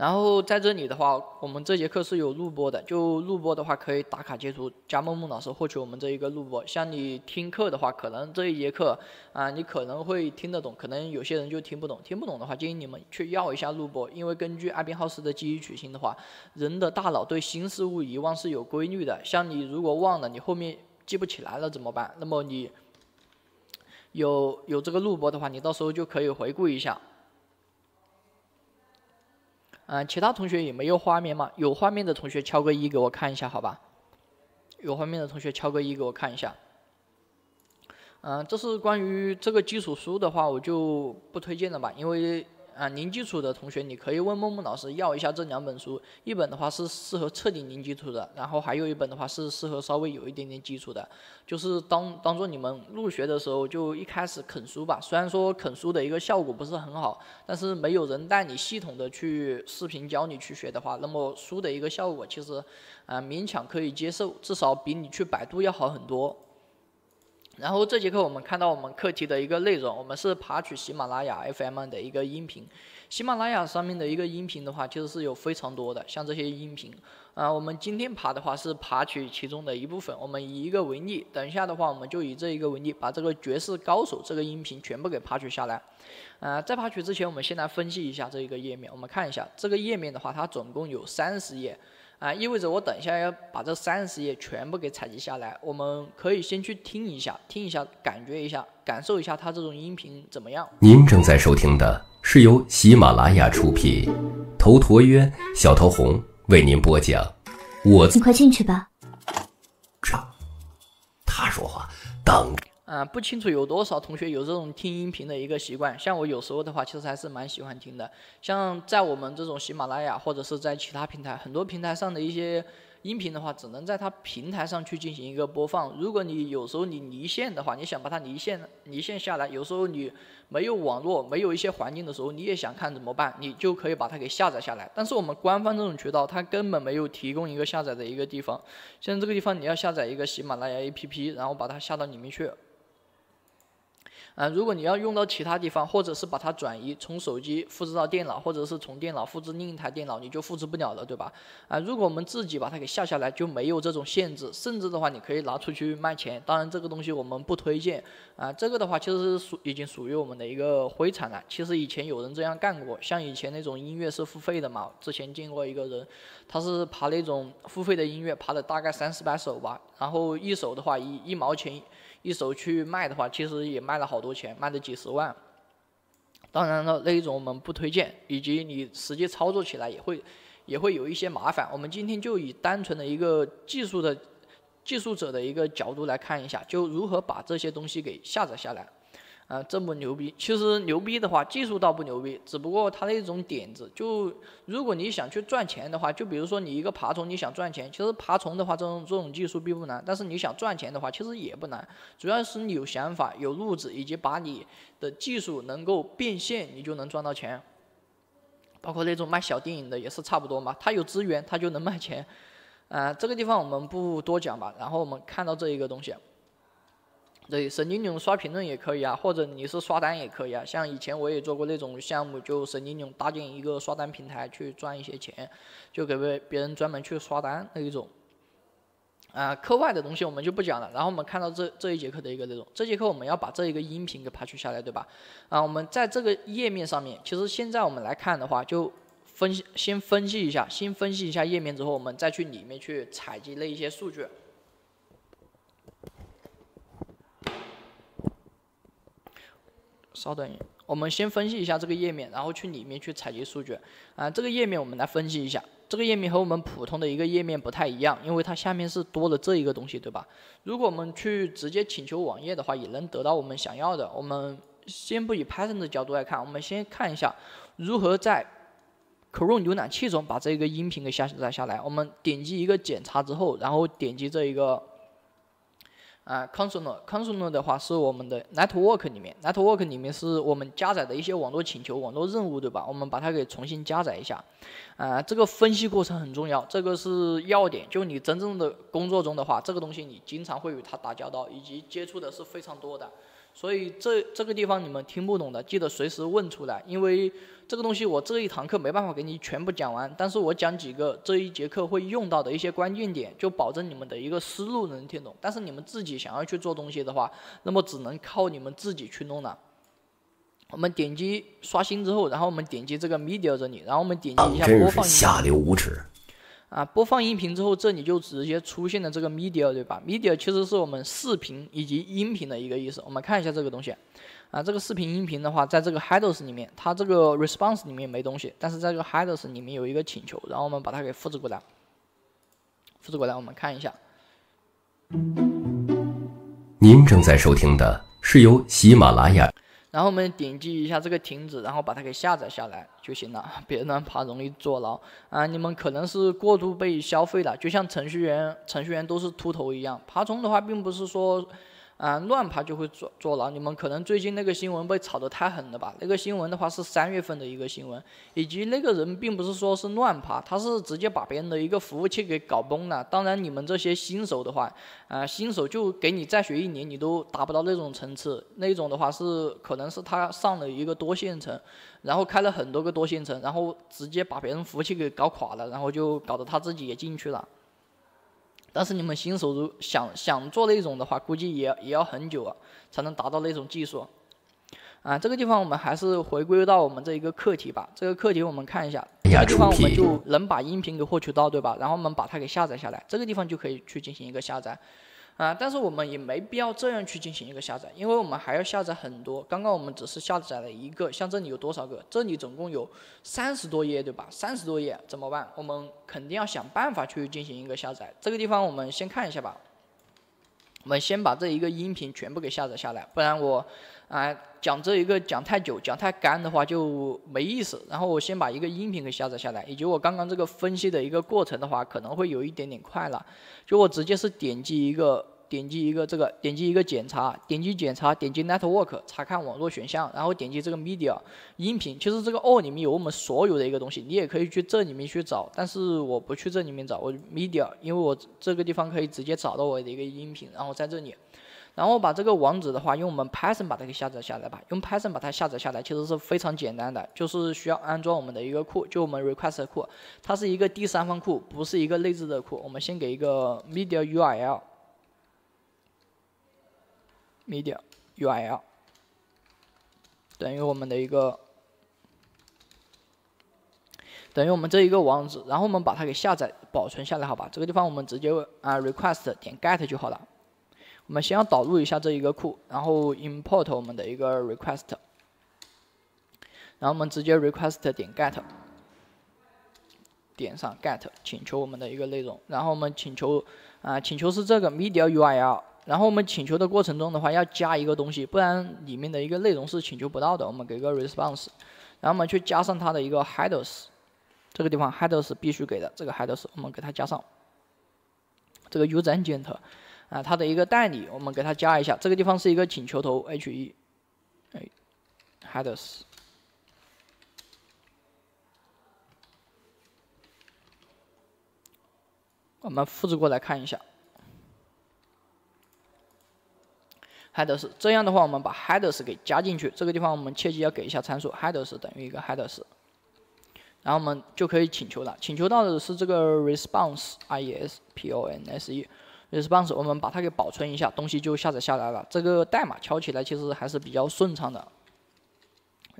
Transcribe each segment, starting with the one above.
然后在这里的话，我们这节课是有录播的。就录播的话，可以打卡截图加梦梦老师获取我们这一个录播。像你听课的话，可能这一节课啊，你可能会听得懂，可能有些人就听不懂。听不懂的话，建议你们去要一下录播，因为根据艾宾浩斯的记忆曲线的话，人的大脑对新事物遗忘是有规律的。像你如果忘了，你后面记不起来了怎么办？那么你有有这个录播的话，你到时候就可以回顾一下。嗯，其他同学也没有画面吗？有画面的同学敲个一给我看一下，好吧？有画面的同学敲个一给我看一下。嗯，这是关于这个基础书的话，我就不推荐了吧，因为。啊，零基础的同学，你可以问梦梦老师要一下这两本书，一本的话是适合彻底零基础的，然后还有一本的话是适合稍微有一点点基础的，就是当当做你们入学的时候就一开始啃书吧。虽然说啃书的一个效果不是很好，但是没有人带你系统的去视频教你去学的话，那么书的一个效果其实，啊勉强可以接受，至少比你去百度要好很多。然后这节课我们看到我们课题的一个内容，我们是爬取喜马拉雅 FM 的一个音频。喜马拉雅上面的一个音频的话，其实是有非常多的，像这些音频。啊，我们今天爬的话是爬取其中的一部分，我们以一个为例。等一下的话，我们就以这一个为例，把这个绝世高手这个音频全部给爬取下来。啊，在爬取之前，我们先来分析一下这一个页面。我们看一下这个页面的话，它总共有三十页。啊，意味着我等一下要把这三十页全部给采集下来。我们可以先去听一下，听一下，感觉一下，感受一下它这种音频怎么样。您正在收听的是由喜马拉雅出品，头陀渊、小桃红为您播讲。我，你快进去吧。他说话，等。嗯，不清楚有多少同学有这种听音频的一个习惯。像我有时候的话，其实还是蛮喜欢听的。像在我们这种喜马拉雅或者是在其他平台，很多平台上的一些音频的话，只能在它平台上去进行一个播放。如果你有时候你离线的话，你想把它离线离线下来，有时候你没有网络、没有一些环境的时候，你也想看怎么办？你就可以把它给下载下来。但是我们官方这种渠道，它根本没有提供一个下载的一个地方。像这个地方，你要下载一个喜马拉雅 APP，然后把它下到里面去。啊，如果你要用到其他地方，或者是把它转移，从手机复制到电脑，或者是从电脑复制另一台电脑，你就复制不了了，对吧？啊，如果我们自己把它给下下来，就没有这种限制，甚至的话，你可以拿出去卖钱。当然，这个东西我们不推荐。啊，这个的话，其实是属已经属于我们的一个灰产了。其实以前有人这样干过，像以前那种音乐是付费的嘛，之前见过一个人，他是爬那种付费的音乐，爬了大概三四百首吧，然后一首的话一一毛钱。一手去卖的话，其实也卖了好多钱，卖了几十万。当然了，那一种我们不推荐，以及你实际操作起来也会，也会有一些麻烦。我们今天就以单纯的一个技术的，技术者的一个角度来看一下，就如何把这些东西给下载下来。啊，这么牛逼？其实牛逼的话，技术倒不牛逼，只不过他的一种点子。就如果你想去赚钱的话，就比如说你一个爬虫，你想赚钱，其实爬虫的话，这种这种技术并不难。但是你想赚钱的话，其实也不难，主要是你有想法、有路子，以及把你的技术能够变现，你就能赚到钱。包括那种卖小电影的也是差不多嘛，他有资源，他就能卖钱。啊，这个地方我们不多讲吧。然后我们看到这一个东西。对，神经龙刷评论也可以啊，或者你是刷单也可以啊。像以前我也做过那种项目，就神经龙搭建一个刷单平台去赚一些钱，就给别别人专门去刷单那一种。啊，课外的东西我们就不讲了。然后我们看到这这一节课的一个内容，这节课我们要把这一个音频给排除下来，对吧？啊，我们在这个页面上面，其实现在我们来看的话，就分析先分析一下，先分析一下页面之后，我们再去里面去采集那一些数据。稍等，我们先分析一下这个页面，然后去里面去采集数据。啊，这个页面我们来分析一下，这个页面和我们普通的一个页面不太一样，因为它下面是多了这一个东西，对吧？如果我们去直接请求网页的话，也能得到我们想要的。我们先不以 Python 的角度来看，我们先看一下如何在 Chrome 浏览器中把这个音频给下载下来。我们点击一个检查之后，然后点击这一个。啊，console，console 的话是我们的 network 里面，network 里面是我们加载的一些网络请求、网络任务，对吧？我们把它给重新加载一下。啊，这个分析过程很重要，这个是要点。就你真正的工作中的话，这个东西你经常会与它打交道，以及接触的是非常多的。所以这这个地方你们听不懂的，记得随时问出来，因为这个东西我这一堂课没办法给你全部讲完，但是我讲几个这一节课会用到的一些关键点，就保证你们的一个思路能听懂。但是你们自己想要去做东西的话，那么只能靠你们自己去弄了。我们点击刷新之后，然后我们点击这个 media 这里，然后我们点击一下播放。真是下流无耻。啊，播放音频之后，这里就直接出现了这个 media，对吧？media 其实是我们视频以及音频的一个意思。我们看一下这个东西，啊，这个视频、音频的话，在这个 headers 里面，它这个 response 里面没东西，但是在这个 headers 里面有一个请求，然后我们把它给复制过来，复制过来，我们看一下。您正在收听的是由喜马拉雅。然后我们点击一下这个停止，然后把它给下载下来就行了。别乱爬，容易坐牢啊！你们可能是过度被消费了，就像程序员，程序员都是秃头一样。爬虫的话，并不是说。啊，乱爬就会坐坐牢。你们可能最近那个新闻被炒得太狠了吧？那个新闻的话是三月份的一个新闻，以及那个人并不是说是乱爬，他是直接把别人的一个服务器给搞崩了。当然，你们这些新手的话，啊，新手就给你再学一年，你都达不到那种层次。那种的话是可能是他上了一个多线程，然后开了很多个多线程，然后直接把别人服务器给搞垮了，然后就搞得他自己也进去了。但是你们新手如想想做那种的话，估计也也要很久啊，才能达到那种技术。啊，这个地方我们还是回归到我们这一个课题吧。这个课题我们看一下，这个地方我们就能把音频给获取到，对吧？然后我们把它给下载下来，这个地方就可以去进行一个下载。啊，但是我们也没必要这样去进行一个下载，因为我们还要下载很多。刚刚我们只是下载了一个，像这里有多少个？这里总共有三十多页，对吧？三十多页怎么办？我们肯定要想办法去进行一个下载。这个地方我们先看一下吧。我们先把这一个音频全部给下载下来，不然我啊讲这一个讲太久、讲太干的话就没意思。然后我先把一个音频给下载下来，以及我刚刚这个分析的一个过程的话，可能会有一点点快了。就我直接是点击一个。点击一个这个，点击一个检查，点击检查，点击 Network 查看网络选项，然后点击这个 Media 音频。其实这个 All 里面有我们所有的一个东西，你也可以去这里面去找，但是我不去这里面找我 Media，因为我这个地方可以直接找到我的一个音频，然后在这里，然后把这个网址的话，用我们 Python 把它给下载下来吧。用 Python 把它下载下来，其实是非常简单的，就是需要安装我们的一个库，就我们 Request 库，它是一个第三方库，不是一个内置的库。我们先给一个 Media URL。media URL 等于我们的一个等于我们这一个网址，然后我们把它给下载保存下来，好吧？这个地方我们直接啊 request 点 get 就好了。我们先要导入一下这一个库，然后 import 我们的一个 request，然后我们直接 request 点 get 点上 get 请求我们的一个内容，然后我们请求啊请求是这个 media URL。然后我们请求的过程中的话，要加一个东西，不然里面的一个内容是请求不到的。我们给个 response，然后我们去加上它的一个 headers，这个地方 headers 必须给的，这个 headers 我们给它加上。这个 user-agent，啊，它的一个代理我们给它加一下。这个地方是一个请求头 he，哎，headers，我们复制过来看一下。headers，这样的话，我们把 headers 给加进去，这个地方我们切记要给一下参数，headers 等于一个 headers，然后我们就可以请求了。请求到的是这个 response，R E S P O N S E，response 我们把它给保存一下，东西就下载下来了。这个代码敲起来其实还是比较顺畅的。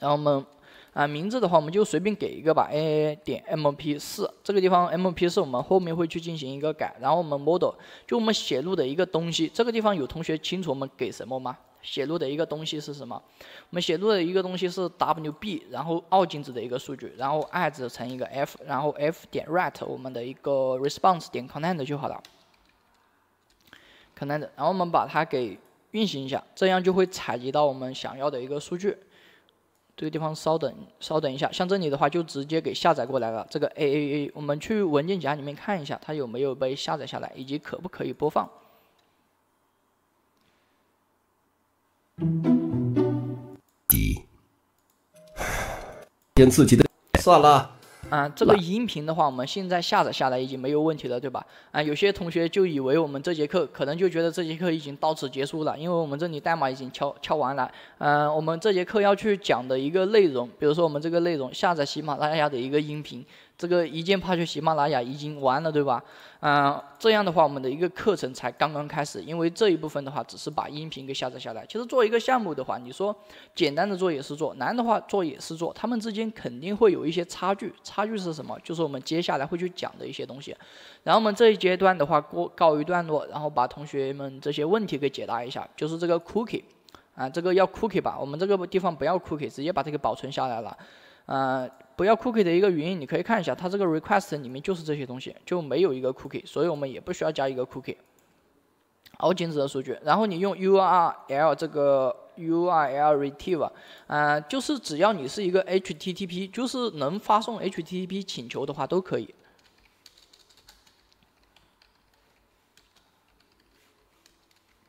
然后我们。啊，名字的话我们就随便给一个吧，aa 点 mp 四。这个地方 mp 四我们后面会去进行一个改。然后我们 model 就我们写入的一个东西，这个地方有同学清楚我们给什么吗？写入的一个东西是什么？我们写入的一个东西是 wb，然后二进制的一个数据，然后 add 一个 f，然后 f 点 write 我们的一个 response 点 content 就好了。content，然后我们把它给运行一下，这样就会采集到我们想要的一个数据。这个地方稍等，稍等一下，像这里的话就直接给下载过来了。这个 AAA，我们去文件夹里面看一下，它有没有被下载下来，以及可不可以播放。一，练自己的，算了。啊，这个音频的话，我们现在下载下来已经没有问题了，对吧？啊，有些同学就以为我们这节课可能就觉得这节课已经到此结束了，因为我们这里代码已经敲敲完了。嗯，我们这节课要去讲的一个内容，比如说我们这个内容下载喜马拉雅的一个音频。这个一键爬去喜马拉雅已经完了，对吧？嗯，这样的话，我们的一个课程才刚刚开始，因为这一部分的话，只是把音频给下载下来。其实做一个项目的话，你说简单的做也是做，难的话做也是做，他们之间肯定会有一些差距。差距是什么？就是我们接下来会去讲的一些东西。然后我们这一阶段的话，过告一段落，然后把同学们这些问题给解答一下。就是这个 cookie，啊，这个要 cookie 吧？我们这个地方不要 cookie，直接把这个保存下来了。嗯。不要 cookie 的一个原因，你可以看一下，它这个 request 里面就是这些东西，就没有一个 cookie，所以我们也不需要加一个 cookie。好，仅指的数据。然后你用 URL 这个 URL retrieve，嗯，就是只要你是一个 HTTP，就是能发送 HTTP 请求的话都可以。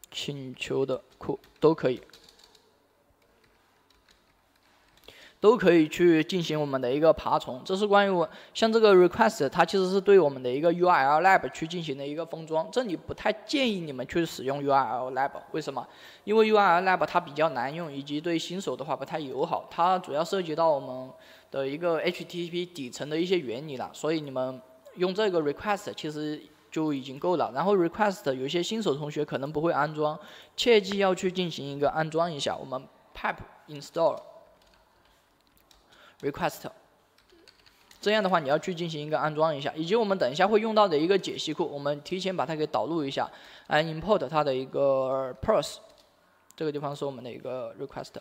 请求的库都可以。都可以去进行我们的一个爬虫，这是关于像这个 request，它其实是对我们的一个 U r L lab 去进行的一个封装。这里不太建议你们去使用 U r L lab，为什么？因为 U r L lab 它比较难用，以及对新手的话不太友好。它主要涉及到我们的一个 H T t P 底层的一些原理了，所以你们用这个 request 其实就已经够了。然后 request 有些新手同学可能不会安装，切记要去进行一个安装一下，我们 pip install。request，这样的话你要去进行一个安装一下，以及我们等一下会用到的一个解析库，我们提前把它给导入一下。哎，import 它的一个 post，这个地方是我们的一个 request。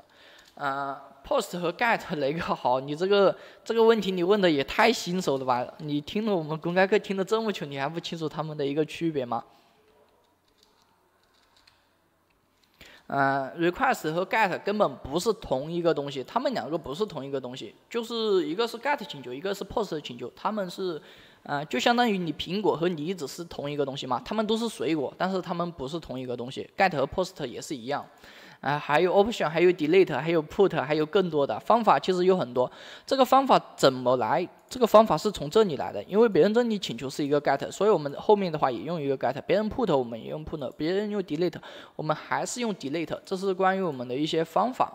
啊，post 和 get 哪个好？你这个这个问题你问的也太新手了吧？你听了我们公开课听了这么久，你还不清楚他们的一个区别吗？嗯，request 和 get 根本不是同一个东西，他们两个不是同一个东西，就是一个是 get 请求，一个是 post 请求，他们是，嗯，就相当于你苹果和梨子是同一个东西嘛，他们都是水果，但是他们不是同一个东西，get 和 post 也是一样。啊，还有 option，还有 delete，还有 put，还有更多的方法，其实有很多。这个方法怎么来？这个方法是从这里来的，因为别人这里请求是一个 get，所以我们后面的话也用一个 get。别人 put 我们也用 put，别人用 delete，我们还是用 delete。这是关于我们的一些方法。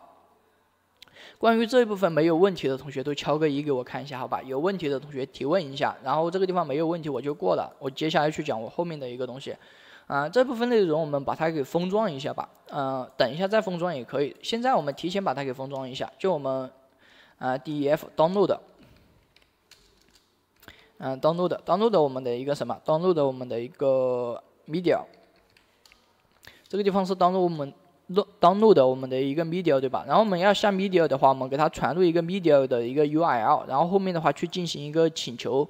关于这一部分没有问题的同学都敲个一给我看一下，好吧？有问题的同学提问一下。然后这个地方没有问题我就过了，我接下来去讲我后面的一个东西。啊，这部分内容我们把它给封装一下吧。呃，等一下再封装也可以。现在我们提前把它给封装一下，就我们啊，D e F 登录的，嗯，登录的，登录的我们的一个什么？登录的我们的一个 media。这个地方是登录我们登登录的我们的一个 media 对吧？然后我们要下 media 的话，我们给它传入一个 media 的一个 URL，然后后面的话去进行一个请求。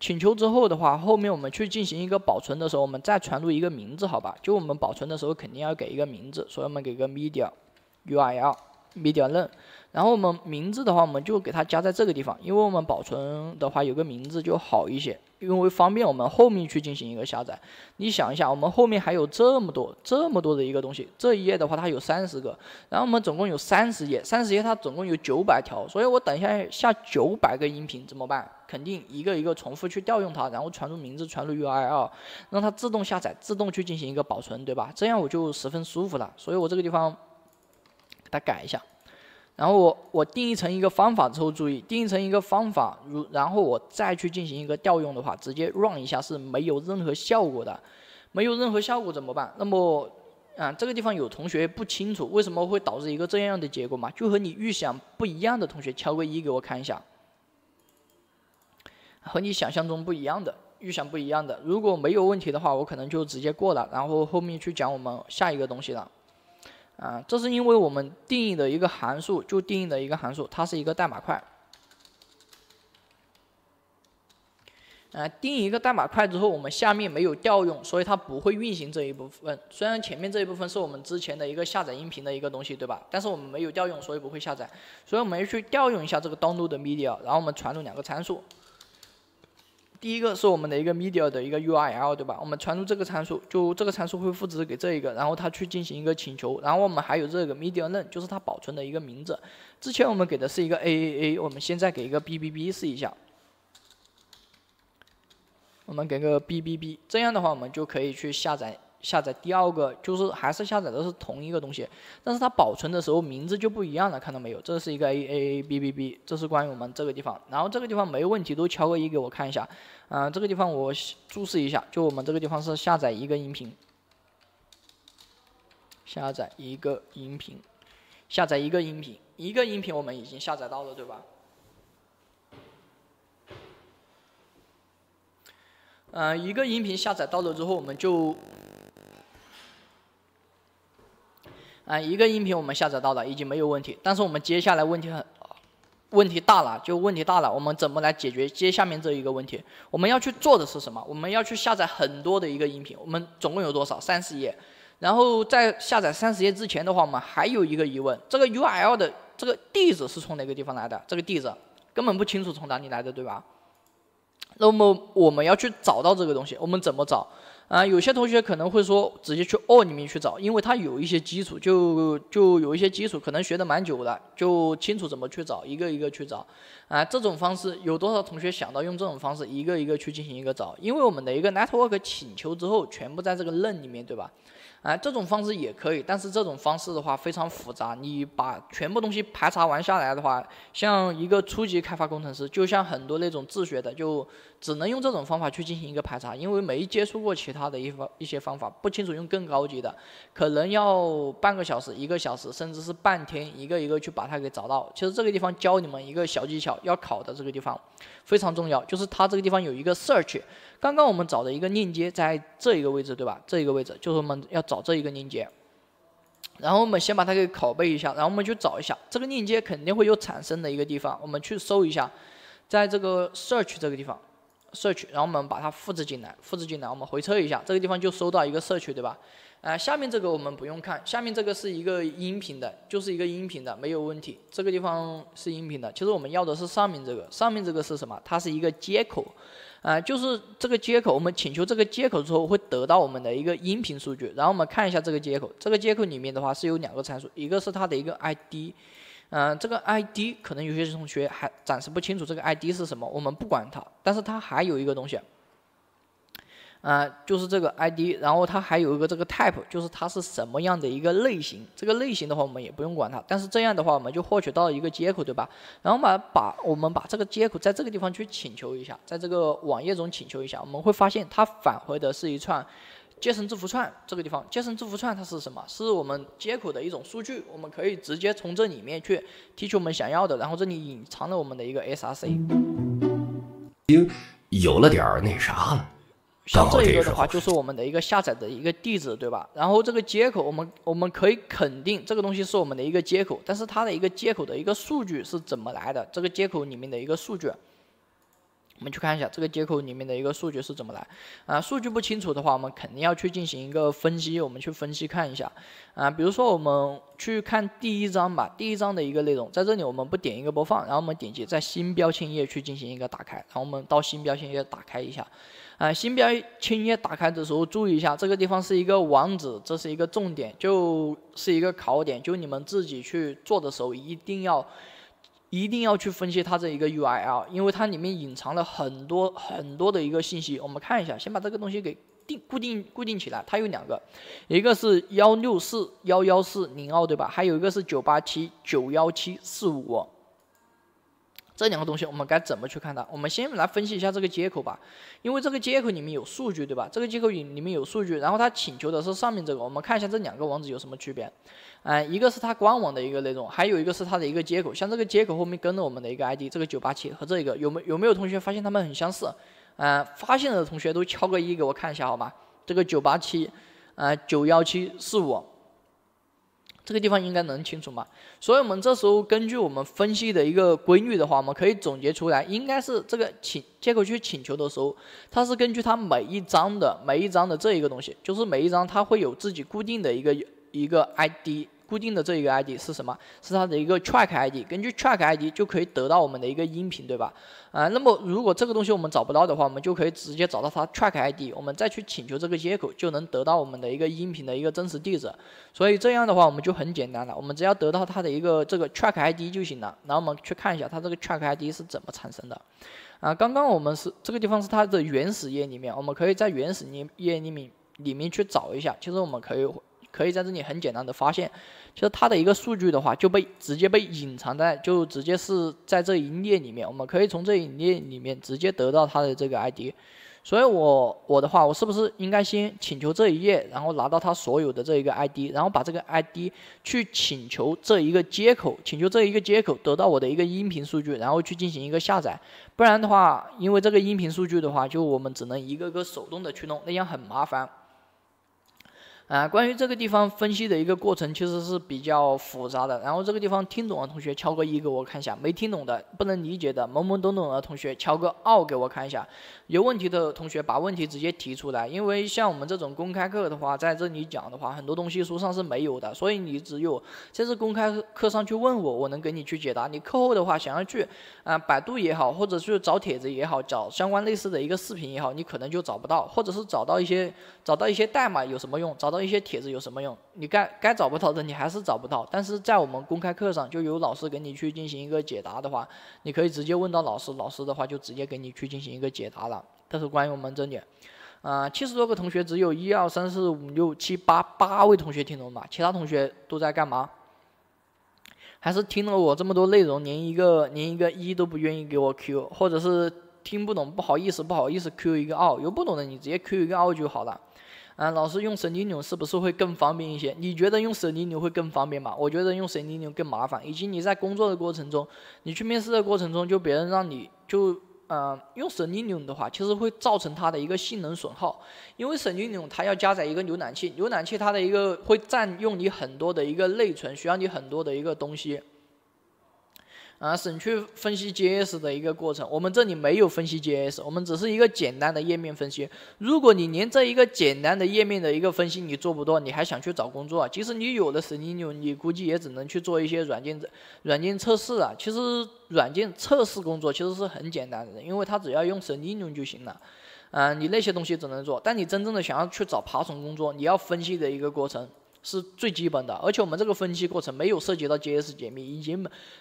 请求之后的话，后面我们去进行一个保存的时候，我们再传入一个名字，好吧？就我们保存的时候肯定要给一个名字，所以我们给个 media，url，media learn。然后我们名字的话，我们就给它加在这个地方，因为我们保存的话有个名字就好一些，因为方便我们后面去进行一个下载。你想一下，我们后面还有这么多、这么多的一个东西，这一页的话它有三十个，然后我们总共有三十页，三十页它总共有九百条，所以我等一下下九百个音频怎么办？肯定一个一个重复去调用它，然后传入名字、传入 URL，让它自动下载、自动去进行一个保存，对吧？这样我就十分舒服了。所以我这个地方给它改一下。然后我我定义成一个方法之后，注意定义成一个方法，如然后我再去进行一个调用的话，直接 run 一下是没有任何效果的，没有任何效果怎么办？那么啊这个地方有同学不清楚为什么会导致一个这样的结果嘛？就和你预想不一样的同学敲个一给我看一下，和你想象中不一样的，预想不一样的。如果没有问题的话，我可能就直接过了，然后后面去讲我们下一个东西了。啊，这是因为我们定义的一个函数，就定义的一个函数，它是一个代码块。啊，定一个代码块之后，我们下面没有调用，所以它不会运行这一部分。虽然前面这一部分是我们之前的一个下载音频的一个东西，对吧？但是我们没有调用，所以不会下载。所以我们要去调用一下这个 download media，然后我们传入两个参数。第一个是我们的一个 media 的一个 U I L，对吧？我们传入这个参数，就这个参数会赋值给这一个，然后它去进行一个请求。然后我们还有这个 media name，就是它保存的一个名字。之前我们给的是一个 A A A，我们现在给一个 B B B 试一下。我们给个 B B B，这样的话我们就可以去下载。下载第二个就是还是下载的是同一个东西，但是它保存的时候名字就不一样了，看到没有？这是一个 A A A B B B，这是关于我们这个地方。然后这个地方没问题，都敲个一给我看一下。嗯，这个地方我注视一下，就我们这个地方是下载一个音频，下载一个音频，下载一个音频，一个音频我们已经下载到了，对吧？嗯，一个音频下载到了之后，我们就。啊，一个音频我们下载到了，已经没有问题。但是我们接下来问题很，问题大了，就问题大了。我们怎么来解决接下面这一个问题？我们要去做的是什么？我们要去下载很多的一个音频，我们总共有多少？三十页。然后在下载三十页之前的话，我们还有一个疑问：这个 URL 的这个地址是从哪个地方来的？这个地址根本不清楚从哪里来的，对吧？那么我们要去找到这个东西，我们怎么找？啊，有些同学可能会说，直接去 all 里面去找，因为他有一些基础，就就有一些基础，可能学的蛮久的，就清楚怎么去找，一个一个去找，啊，这种方式有多少同学想到用这种方式一个一个去进行一个找？因为我们的一个 network 请求之后，全部在这个 run 里面，对吧？啊，这种方式也可以，但是这种方式的话非常复杂，你把全部东西排查完下来的话，像一个初级开发工程师，就像很多那种自学的就。只能用这种方法去进行一个排查，因为没接触过其他的一方一些方法，不清楚用更高级的，可能要半个小时、一个小时，甚至是半天，一个一个去把它给找到。其实这个地方教你们一个小技巧，要考的这个地方非常重要，就是它这个地方有一个 search。刚刚我们找的一个链接在这一个位置，对吧？这一个位置就是我们要找这一个链接。然后我们先把它给拷贝一下，然后我们去找一下这个链接，肯定会有产生的一个地方，我们去搜一下，在这个 search 这个地方。社区，然后我们把它复制进来，复制进来，我们回车一下，这个地方就收到一个社区，对吧？啊，下面这个我们不用看，下面这个是一个音频的，就是一个音频的，没有问题。这个地方是音频的，其实我们要的是上面这个，上面这个是什么？它是一个接口，啊，就是这个接口，我们请求这个接口之后会得到我们的一个音频数据。然后我们看一下这个接口，这个接口里面的话是有两个参数，一个是它的一个 ID。嗯，这个 ID 可能有些同学还暂时不清楚这个 ID 是什么，我们不管它。但是它还有一个东西，啊，就是这个 ID，然后它还有一个这个 type，就是它是什么样的一个类型。这个类型的话我们也不用管它。但是这样的话我们就获取到一个接口，对吧？然后把把我们把这个接口在这个地方去请求一下，在这个网页中请求一下，我们会发现它返回的是一串。接 s 字符串这个地方接 s 字符串它是什么？是我们接口的一种数据，我们可以直接从这里面去提取我们想要的。然后这里隐藏了我们的一个 SRC，已有了点儿那啥了。像这一个的话，就是我们的一个下载的一个地址，对吧？然后这个接口，我们我们可以肯定这个东西是我们的一个接口，但是它的一个接口的一个数据是怎么来的？这个接口里面的一个数据。我们去看一下这个接口里面的一个数据是怎么来，啊，数据不清楚的话，我们肯定要去进行一个分析，我们去分析看一下，啊，比如说我们去看第一章吧，第一章的一个内容，在这里我们不点一个播放，然后我们点击在新标签页去进行一个打开，然后我们到新标签页打开一下，啊，新标签页打开的时候注意一下，这个地方是一个网址，这是一个重点，就是一个考点，就你们自己去做的时候一定要。一定要去分析它这一个 URL，因为它里面隐藏了很多很多的一个信息。我们看一下，先把这个东西给定固定固定起来。它有两个，一个是幺六四幺幺四零二，对吧？还有一个是九八七九幺七四五。这两个东西我们该怎么去看它？我们先来分析一下这个接口吧，因为这个接口里面有数据，对吧？这个接口里里面有数据，然后它请求的是上面这个。我们看一下这两个网址有什么区别？嗯，一个是它官网的一个内容，还有一个是它的一个接口。像这个接口后面跟着我们的一个 ID，这个九八七和这个有没有没有同学发现它们很相似？嗯，发现的同学都敲个一给我看一下好吧？这个九八七，呃，九幺七四五。这个地方应该能清楚吗？所以，我们这时候根据我们分析的一个规律的话，我们可以总结出来，应该是这个请接口去请求的时候，它是根据它每一张的每一张的这一个东西，就是每一张它会有自己固定的一个一个 ID。固定的这一个 ID 是什么？是它的一个 track ID，根据 track ID 就可以得到我们的一个音频，对吧？啊，那么如果这个东西我们找不到的话，我们就可以直接找到它 track ID，我们再去请求这个接口就能得到我们的一个音频的一个真实地址。所以这样的话我们就很简单了，我们只要得到它的一个这个 track ID 就行了。然后我们去看一下它这个 track ID 是怎么产生的。啊，刚刚我们是这个地方是它的原始页里面，我们可以在原始页页里面里面去找一下，其实我们可以。可以在这里很简单的发现，其实它的一个数据的话就被直接被隐藏在，就直接是在这一列里面，我们可以从这一列里面直接得到它的这个 ID。所以我我的话，我是不是应该先请求这一页，然后拿到它所有的这一个 ID，然后把这个 ID 去请求这一个接口，请求这一个接口得到我的一个音频数据，然后去进行一个下载。不然的话，因为这个音频数据的话，就我们只能一个个手动的去弄，那样很麻烦。啊，关于这个地方分析的一个过程，其实是比较复杂的。然后这个地方听懂的同学敲个一给我看一下，没听懂的不能理解的懵懵懂懂的同学敲个二给我看一下。有问题的同学把问题直接提出来，因为像我们这种公开课的话，在这里讲的话，很多东西书上是没有的，所以你只有在这公开课上去问我，我能给你去解答。你课后的话，想要去啊百度也好，或者去找帖子也好，找相关类似的一个视频也好，你可能就找不到，或者是找到一些。找到一些代码有什么用？找到一些帖子有什么用？你该该找不到的你还是找不到。但是在我们公开课上，就有老师给你去进行一个解答的话，你可以直接问到老师，老师的话就直接给你去进行一个解答了。这是关于我们这点。啊，七十多个同学只有一二三四五六七八八位同学听懂吧？其他同学都在干嘛？还是听了我这么多内容，连一个连一个一都不愿意给我 Q，或者是听不懂不好意思不好意思 Q 一个二，有不懂的你直接 Q 一个二就好了。啊，老师用神经浏是不是会更方便一些？你觉得用神经浏会更方便吗？我觉得用神经浏更麻烦。以及你在工作的过程中，你去面试的过程中，就别人让你就，嗯，用神经浏的话，其实会造成它的一个性能损耗，因为神经浏它要加载一个浏览器，浏览器它的一个会占用你很多的一个内存，需要你很多的一个东西。啊，省去分析 JS 的一个过程，我们这里没有分析 JS，我们只是一个简单的页面分析。如果你连这一个简单的页面的一个分析你做不到，你还想去找工作啊？即使你有的神经牛，你估计也只能去做一些软件软件测试啊。其实软件测试工作其实是很简单的，因为它只要用神经牛就行了。嗯，你那些东西只能做，但你真正的想要去找爬虫工作，你要分析的一个过程。是最基本的，而且我们这个分析过程没有涉及到 JS 解密，以及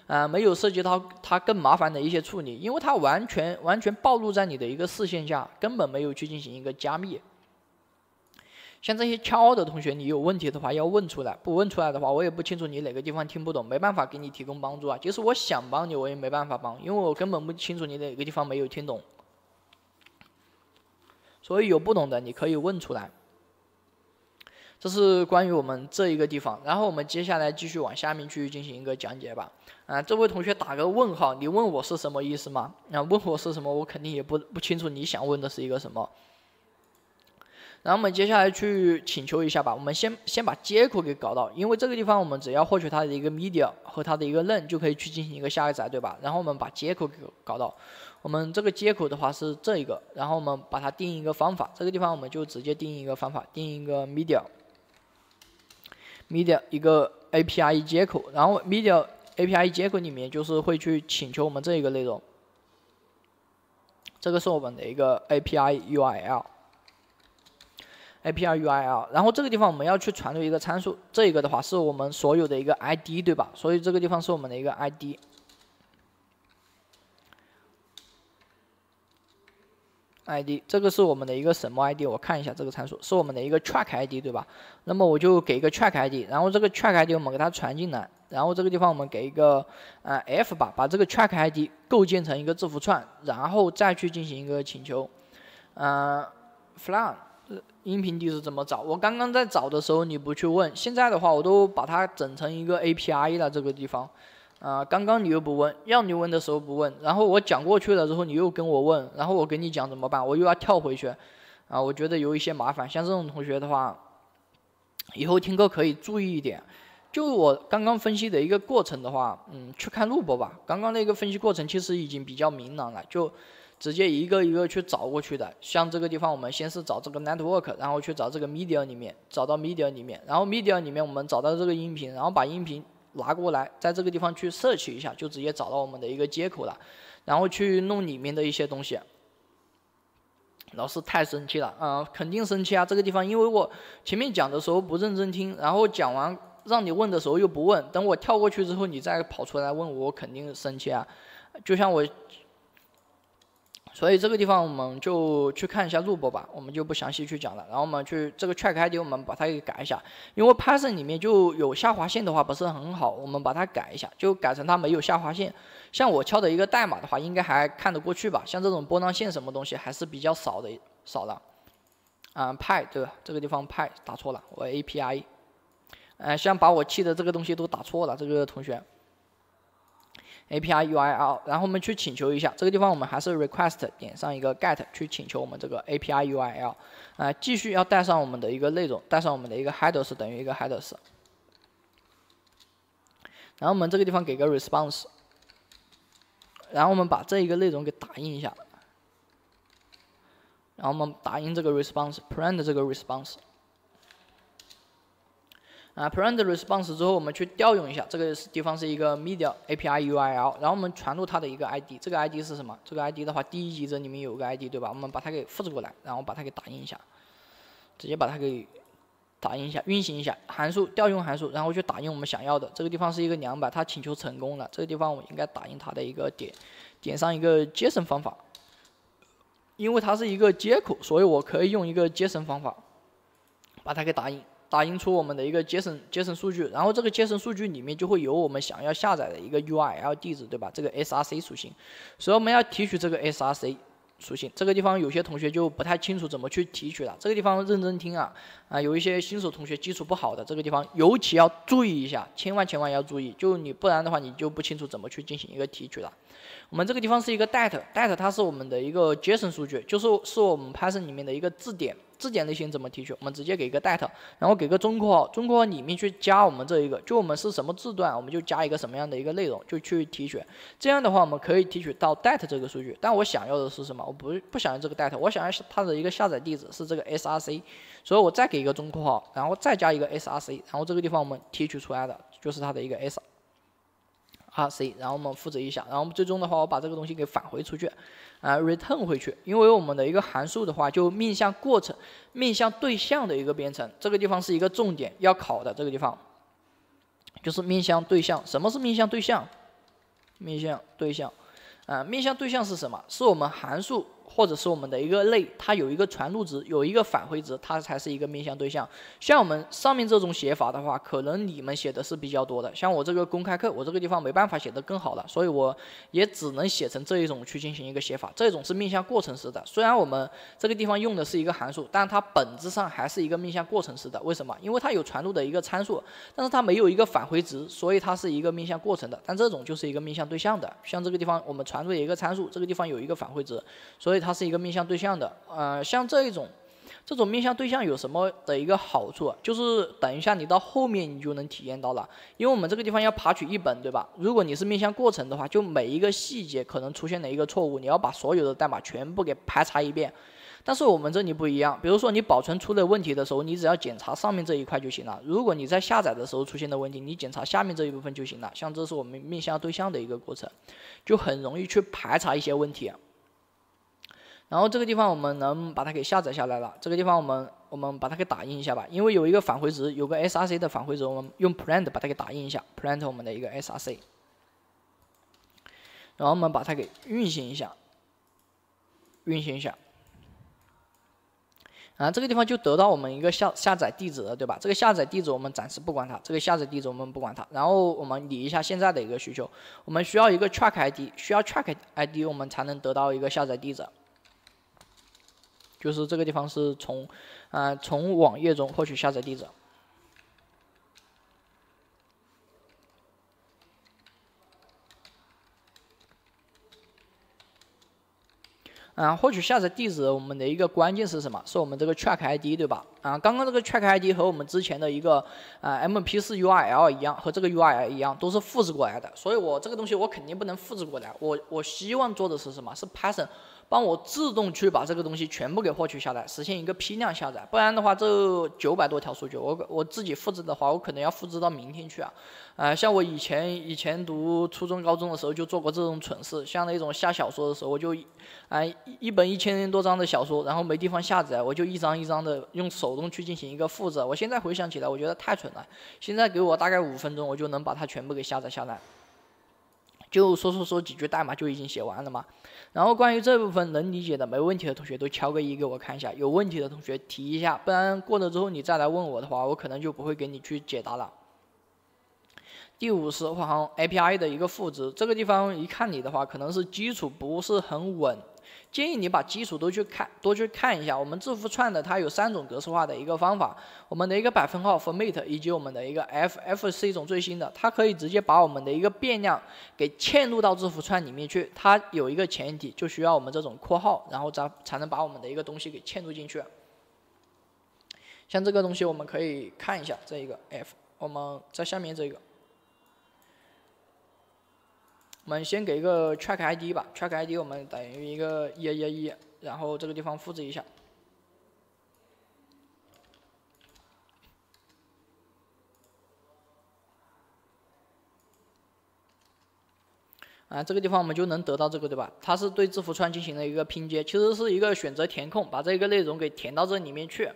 啊没有涉及到它更麻烦的一些处理，因为它完全完全暴露在你的一个视线下，根本没有去进行一个加密。像这些敲的同学，你有问题的话要问出来，不问出来的话，我也不清楚你哪个地方听不懂，没办法给你提供帮助啊。即使我想帮你，我也没办法帮，因为我根本不清楚你哪个地方没有听懂。所以有不懂的你可以问出来。这是关于我们这一个地方，然后我们接下来继续往下面去进行一个讲解吧。啊，这位同学打个问号，你问我是什么意思吗？啊，问我是什么，我肯定也不不清楚你想问的是一个什么。然后我们接下来去请求一下吧，我们先先把接口给搞到，因为这个地方我们只要获取它的一个 media 和它的一个 len 就可以去进行一个下载，对吧？然后我们把接口给搞到，我们这个接口的话是这一个，然后我们把它定一个方法，这个地方我们就直接定一个方法，定一个 media。media 一个 API 接口，然后 media API 接口里面就是会去请求我们这一个内容，这个是我们的一个 API URL，API URL，然后这个地方我们要去传入一个参数，这一个的话是我们所有的一个 ID 对吧？所以这个地方是我们的一个 ID。ID，这个是我们的一个什么 ID？我看一下这个参数，是我们的一个 track ID 对吧？那么我就给一个 track ID，然后这个 track ID 我们给它传进来，然后这个地方我们给一个呃 F 吧，把这个 track ID 构建成一个字符串，然后再去进行一个请求。嗯 f l a n 音频地址怎么找？我刚刚在找的时候你不去问，现在的话我都把它整成一个 API 了这个地方。啊，刚刚你又不问，要你问的时候不问，然后我讲过去了之后，你又跟我问，然后我给你讲怎么办，我又要跳回去，啊，我觉得有一些麻烦。像这种同学的话，以后听课可以注意一点。就我刚刚分析的一个过程的话，嗯，去看录播吧。刚刚那个分析过程其实已经比较明朗了，就直接一个一个去找过去的。像这个地方，我们先是找这个 network，然后去找这个 media 里面，找到 media 里面，然后 media 里面我们找到这个音频，然后把音频。拿过来，在这个地方去设取一下，就直接找到我们的一个接口了，然后去弄里面的一些东西。老师太生气了，嗯，肯定生气啊！这个地方，因为我前面讲的时候不认真听，然后讲完让你问的时候又不问，等我跳过去之后，你再跑出来问我，我肯定生气啊！就像我。所以这个地方我们就去看一下录播吧，我们就不详细去讲了。然后我们去这个 track 开 d 我们把它给改一下，因为 Python 里面就有下划线的话不是很好，我们把它改一下，就改成它没有下划线。像我敲的一个代码的话，应该还看得过去吧？像这种波浪线什么东西还是比较少的，少了。啊，派对吧？这个地方派打错了，我 API。呃，像把我气的这个东西都打错了，这个同学。API URL，然后我们去请求一下这个地方，我们还是 request 点上一个 get 去请求我们这个 API URL，啊，继续要带上我们的一个内容，带上我们的一个 headers 等于一个 headers，然后我们这个地方给个 response，然后我们把这一个内容给打印一下，然后我们打印这个 response，print 这个 response。啊 p r e n t r e s p o n s e 之后，我们去调用一下这个地方是一个 media API URL，然后我们传入它的一个 ID，这个 ID 是什么？这个 ID 的话，第一级这里面有个 ID，对吧？我们把它给复制过来，然后把它给打印一下，直接把它给打印一下，运行一下函数，调用函数，然后去打印我们想要的。这个地方是一个两百，它请求成功了。这个地方我应该打印它的一个点，点上一个 o 省方法，因为它是一个接口，所以我可以用一个 o 省方法把它给打印。打印出我们的一个 JSON JSON 数据，然后这个 JSON 数据里面就会有我们想要下载的一个 URL 地址，对吧？这个 SRC 属性，所以我们要提取这个 SRC 属性。这个地方有些同学就不太清楚怎么去提取了。这个地方认真听啊啊，有一些新手同学基础不好的这个地方尤其要注意一下，千万千万要注意，就你不然的话你就不清楚怎么去进行一个提取了。我们这个地方是一个 date，date 它是我们的一个 JSON 数据，就是是我们 Python 里面的一个字典，字典类型怎么提取？我们直接给一个 date，然后给个中括号，中括号里面去加我们这一个，就我们是什么字段，我们就加一个什么样的一个内容，就去提取。这样的话，我们可以提取到 date 这个数据。但我想要的是什么？我不不想要这个 date，我想要它的一个下载地址是这个 src，所以我再给一个中括号，然后再加一个 src，然后这个地方我们提取出来的就是它的一个 s。好，C，然后我们负责一下，然后我们最终的话，我把这个东西给返回出去，啊，return 回去，因为我们的一个函数的话，就面向过程、面向对象的一个编程，这个地方是一个重点要考的，这个地方就是面向对象。什么是面向对象？面向对象，啊，面向对象是什么？是我们函数。或者是我们的一个类，它有一个传入值，有一个返回值，它才是一个面向对象。像我们上面这种写法的话，可能你们写的是比较多的。像我这个公开课，我这个地方没办法写得更好了，所以我也只能写成这一种去进行一个写法。这种是面向过程式的，虽然我们这个地方用的是一个函数，但它本质上还是一个面向过程式的。为什么？因为它有传入的一个参数，但是它没有一个返回值，所以它是一个面向过程的。但这种就是一个面向对象的。像这个地方，我们传入一个参数，这个地方有一个返回值，所以它。它是一个面向对象的，呃，像这一种，这种面向对象有什么的一个好处？就是等一下你到后面你就能体验到了，因为我们这个地方要爬取一本，对吧？如果你是面向过程的话，就每一个细节可能出现的一个错误，你要把所有的代码全部给排查一遍。但是我们这里不一样，比如说你保存出了问题的时候，你只要检查上面这一块就行了；如果你在下载的时候出现的问题，你检查下面这一部分就行了。像这是我们面向对象的一个过程，就很容易去排查一些问题。然后这个地方我们能把它给下载下来了。这个地方我们我们把它给打印一下吧，因为有一个返回值，有个 src 的返回值，我们用 print 把它给打印一下，print 我们的一个 src。然后我们把它给运行一下，运行一下。啊，这个地方就得到我们一个下下载地址了，对吧？这个下载地址我们暂时不管它，这个下载地址我们不管它。然后我们理一下现在的一个需求，我们需要一个 track ID，需要 track ID 我们才能得到一个下载地址。就是这个地方是从，啊，从网页中获取下载地址。啊，获取下载地址，我们的一个关键是什么？是我们这个 track ID 对吧？啊，刚刚这个 track ID 和我们之前的一个啊 MP4 URL 一样，和这个 URL 一样，都是复制过来的。所以我这个东西我肯定不能复制过来，我我希望做的是什么？是 Python。帮我自动去把这个东西全部给获取下来，实现一个批量下载。不然的话，这九百多条数据，我我自己复制的话，我可能要复制到明天去啊。啊，像我以前以前读初中高中的时候就做过这种蠢事，像那种下小说的时候，我就啊一本一千多张的小说，然后没地方下载，我就一张一张的用手动去进行一个复制。我现在回想起来，我觉得太蠢了。现在给我大概五分钟，我就能把它全部给下载下来。就说说说几句代码就已经写完了嘛。然后关于这部分能理解的、没问题的同学都敲个一给我看一下，有问题的同学提一下，不然过了之后你再来问我的话，我可能就不会给你去解答了。第五十行 API 的一个赋值，这个地方一看你的话，可能是基础不是很稳。建议你把基础都去看，多去看一下。我们字符串的它有三种格式化的一个方法，我们的一个百分号 format 以及我们的一个 f f 是一种最新的，它可以直接把我们的一个变量给嵌入到字符串里面去。它有一个前提，就需要我们这种括号，然后咱才能把我们的一个东西给嵌入进去。像这个东西，我们可以看一下这一个 f，我们在下面这个。我们先给一个 track ID 吧，track ID 我们等于一个一一一，然后这个地方复制一下。啊，这个地方我们就能得到这个对吧？它是对字符串进行了一个拼接，其实是一个选择填空，把这个内容给填到这里面去。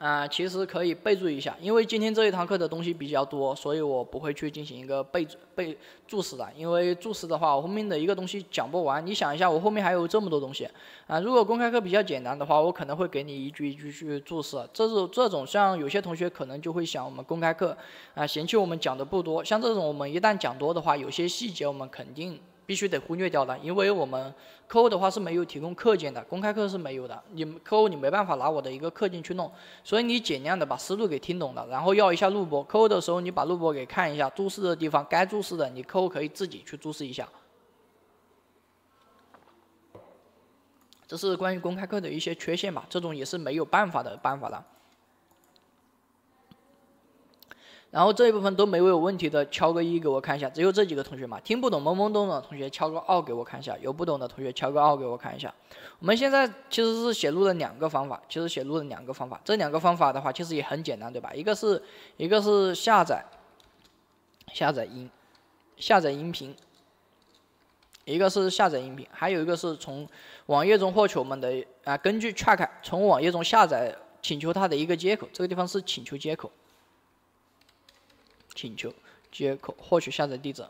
啊，其实可以备注一下，因为今天这一堂课的东西比较多，所以我不会去进行一个备注、备注释的。因为注释的话，我后面的一个东西讲不完。你想一下，我后面还有这么多东西啊。如果公开课比较简单的话，我可能会给你一句一句去注释。这是这种像有些同学可能就会想，我们公开课啊嫌弃我们讲的不多。像这种我们一旦讲多的话，有些细节我们肯定。必须得忽略掉的，因为我们客户的话是没有提供课件的，公开课是没有的。你客户你没办法拿我的一个课件去弄，所以你尽量的把思路给听懂了，然后要一下录播。客户的时候你把录播给看一下，注释的地方该注释的你客户可以自己去注释一下。这是关于公开课的一些缺陷吧，这种也是没有办法的办法了。然后这一部分都没有问题的，敲个一给我看一下。只有这几个同学嘛，听不懂懵懵懂懂的同学敲个二给我看一下。有不懂的同学敲个二给我看一下。我们现在其实是写入了两个方法，其实写入了两个方法。这两个方法的话，其实也很简单，对吧？一个是一个是下载下载音下载音频，一个是下载音频，还有一个是从网页中获取我们的啊，根据 check 从网页中下载请求它的一个接口，这个地方是请求接口。请求接口获取下载地址。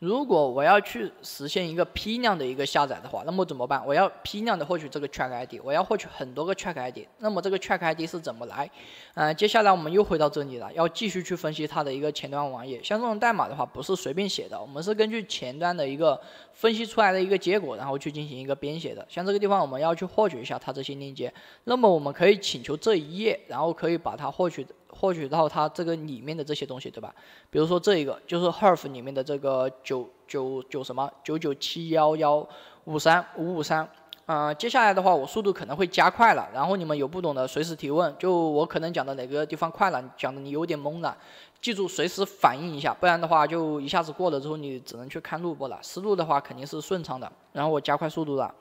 如果我要去实现一个批量的一个下载的话，那么怎么办？我要批量的获取这个 track ID，我要获取很多个 track ID，那么这个 track ID 是怎么来？嗯，接下来我们又回到这里了，要继续去分析它的一个前端网页。像这种代码的话，不是随便写的，我们是根据前端的一个分析出来的一个结果，然后去进行一个编写的。像这个地方，我们要去获取一下它这些链接，那么我们可以请求这一页，然后可以把它获取的。获取到它这个里面的这些东西，对吧？比如说这一个就是 HERF 里面的这个九九九什么九九七幺幺五三五五三，啊，接下来的话我速度可能会加快了，然后你们有不懂的随时提问，就我可能讲的哪个地方快了，讲的你有点懵了，记住随时反应一下，不然的话就一下子过了之后你只能去看录播了。思路的话肯定是顺畅的，然后我加快速度了。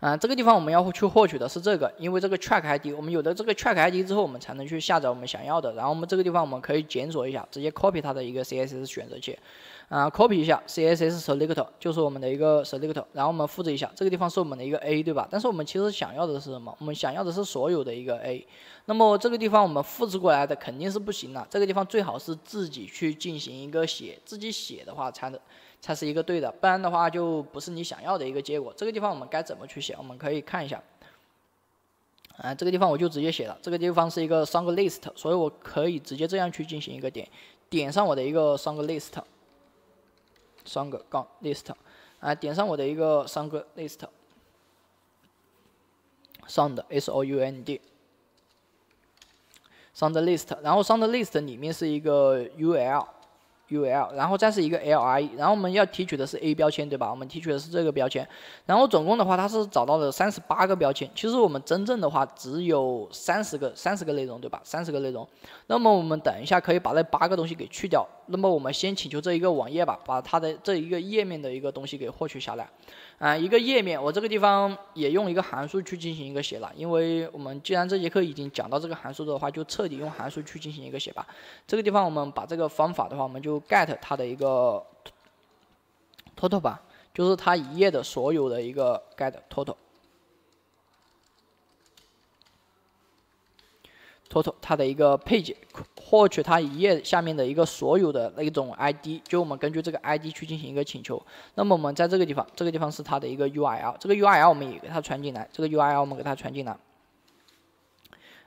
啊，这个地方我们要去获取的是这个，因为这个 track ID，我们有了这个 track ID 之后，我们才能去下载我们想要的。然后我们这个地方我们可以检索一下，直接 copy 它的一个 CSS 选择器，啊，copy 一下 CSS selector 就是我们的一个 selector，然后我们复制一下，这个地方是我们的一个 a 对吧？但是我们其实想要的是什么？我们想要的是所有的一个 a，那么这个地方我们复制过来的肯定是不行了，这个地方最好是自己去进行一个写，自己写的话才能。才是一个对的，不然的话就不是你想要的一个结果。这个地方我们该怎么去写？我们可以看一下。啊，这个地方我就直接写了。这个地方是一个 song list，所以我可以直接这样去进行一个点，点上我的一个 song list，song 杠 list，啊，点上我的一个 song list，sound s o u n d，sound list，然后 sound list 里面是一个 ul。u l，然后再是一个 l i，然后我们要提取的是 a 标签，对吧？我们提取的是这个标签，然后总共的话，它是找到了三十八个标签。其实我们真正的话，只有三十个，三十个内容，对吧？三十个内容。那么我们等一下可以把那八个东西给去掉。那么我们先请求这一个网页吧，把它的这一个页面的一个东西给获取下来，啊，一个页面，我这个地方也用一个函数去进行一个写了，因为我们既然这节课已经讲到这个函数的话，就彻底用函数去进行一个写吧。这个地方我们把这个方法的话，我们就 get 它的一个 total 吧，就是它一页的所有的一个 get total。拖拖它的一个配置，获取它一页下面的一个所有的那一种 ID，就我们根据这个 ID 去进行一个请求。那么我们在这个地方，这个地方是它的一个 URL，这个 URL 我们也给它传进来，这个 URL 我们给它传进来，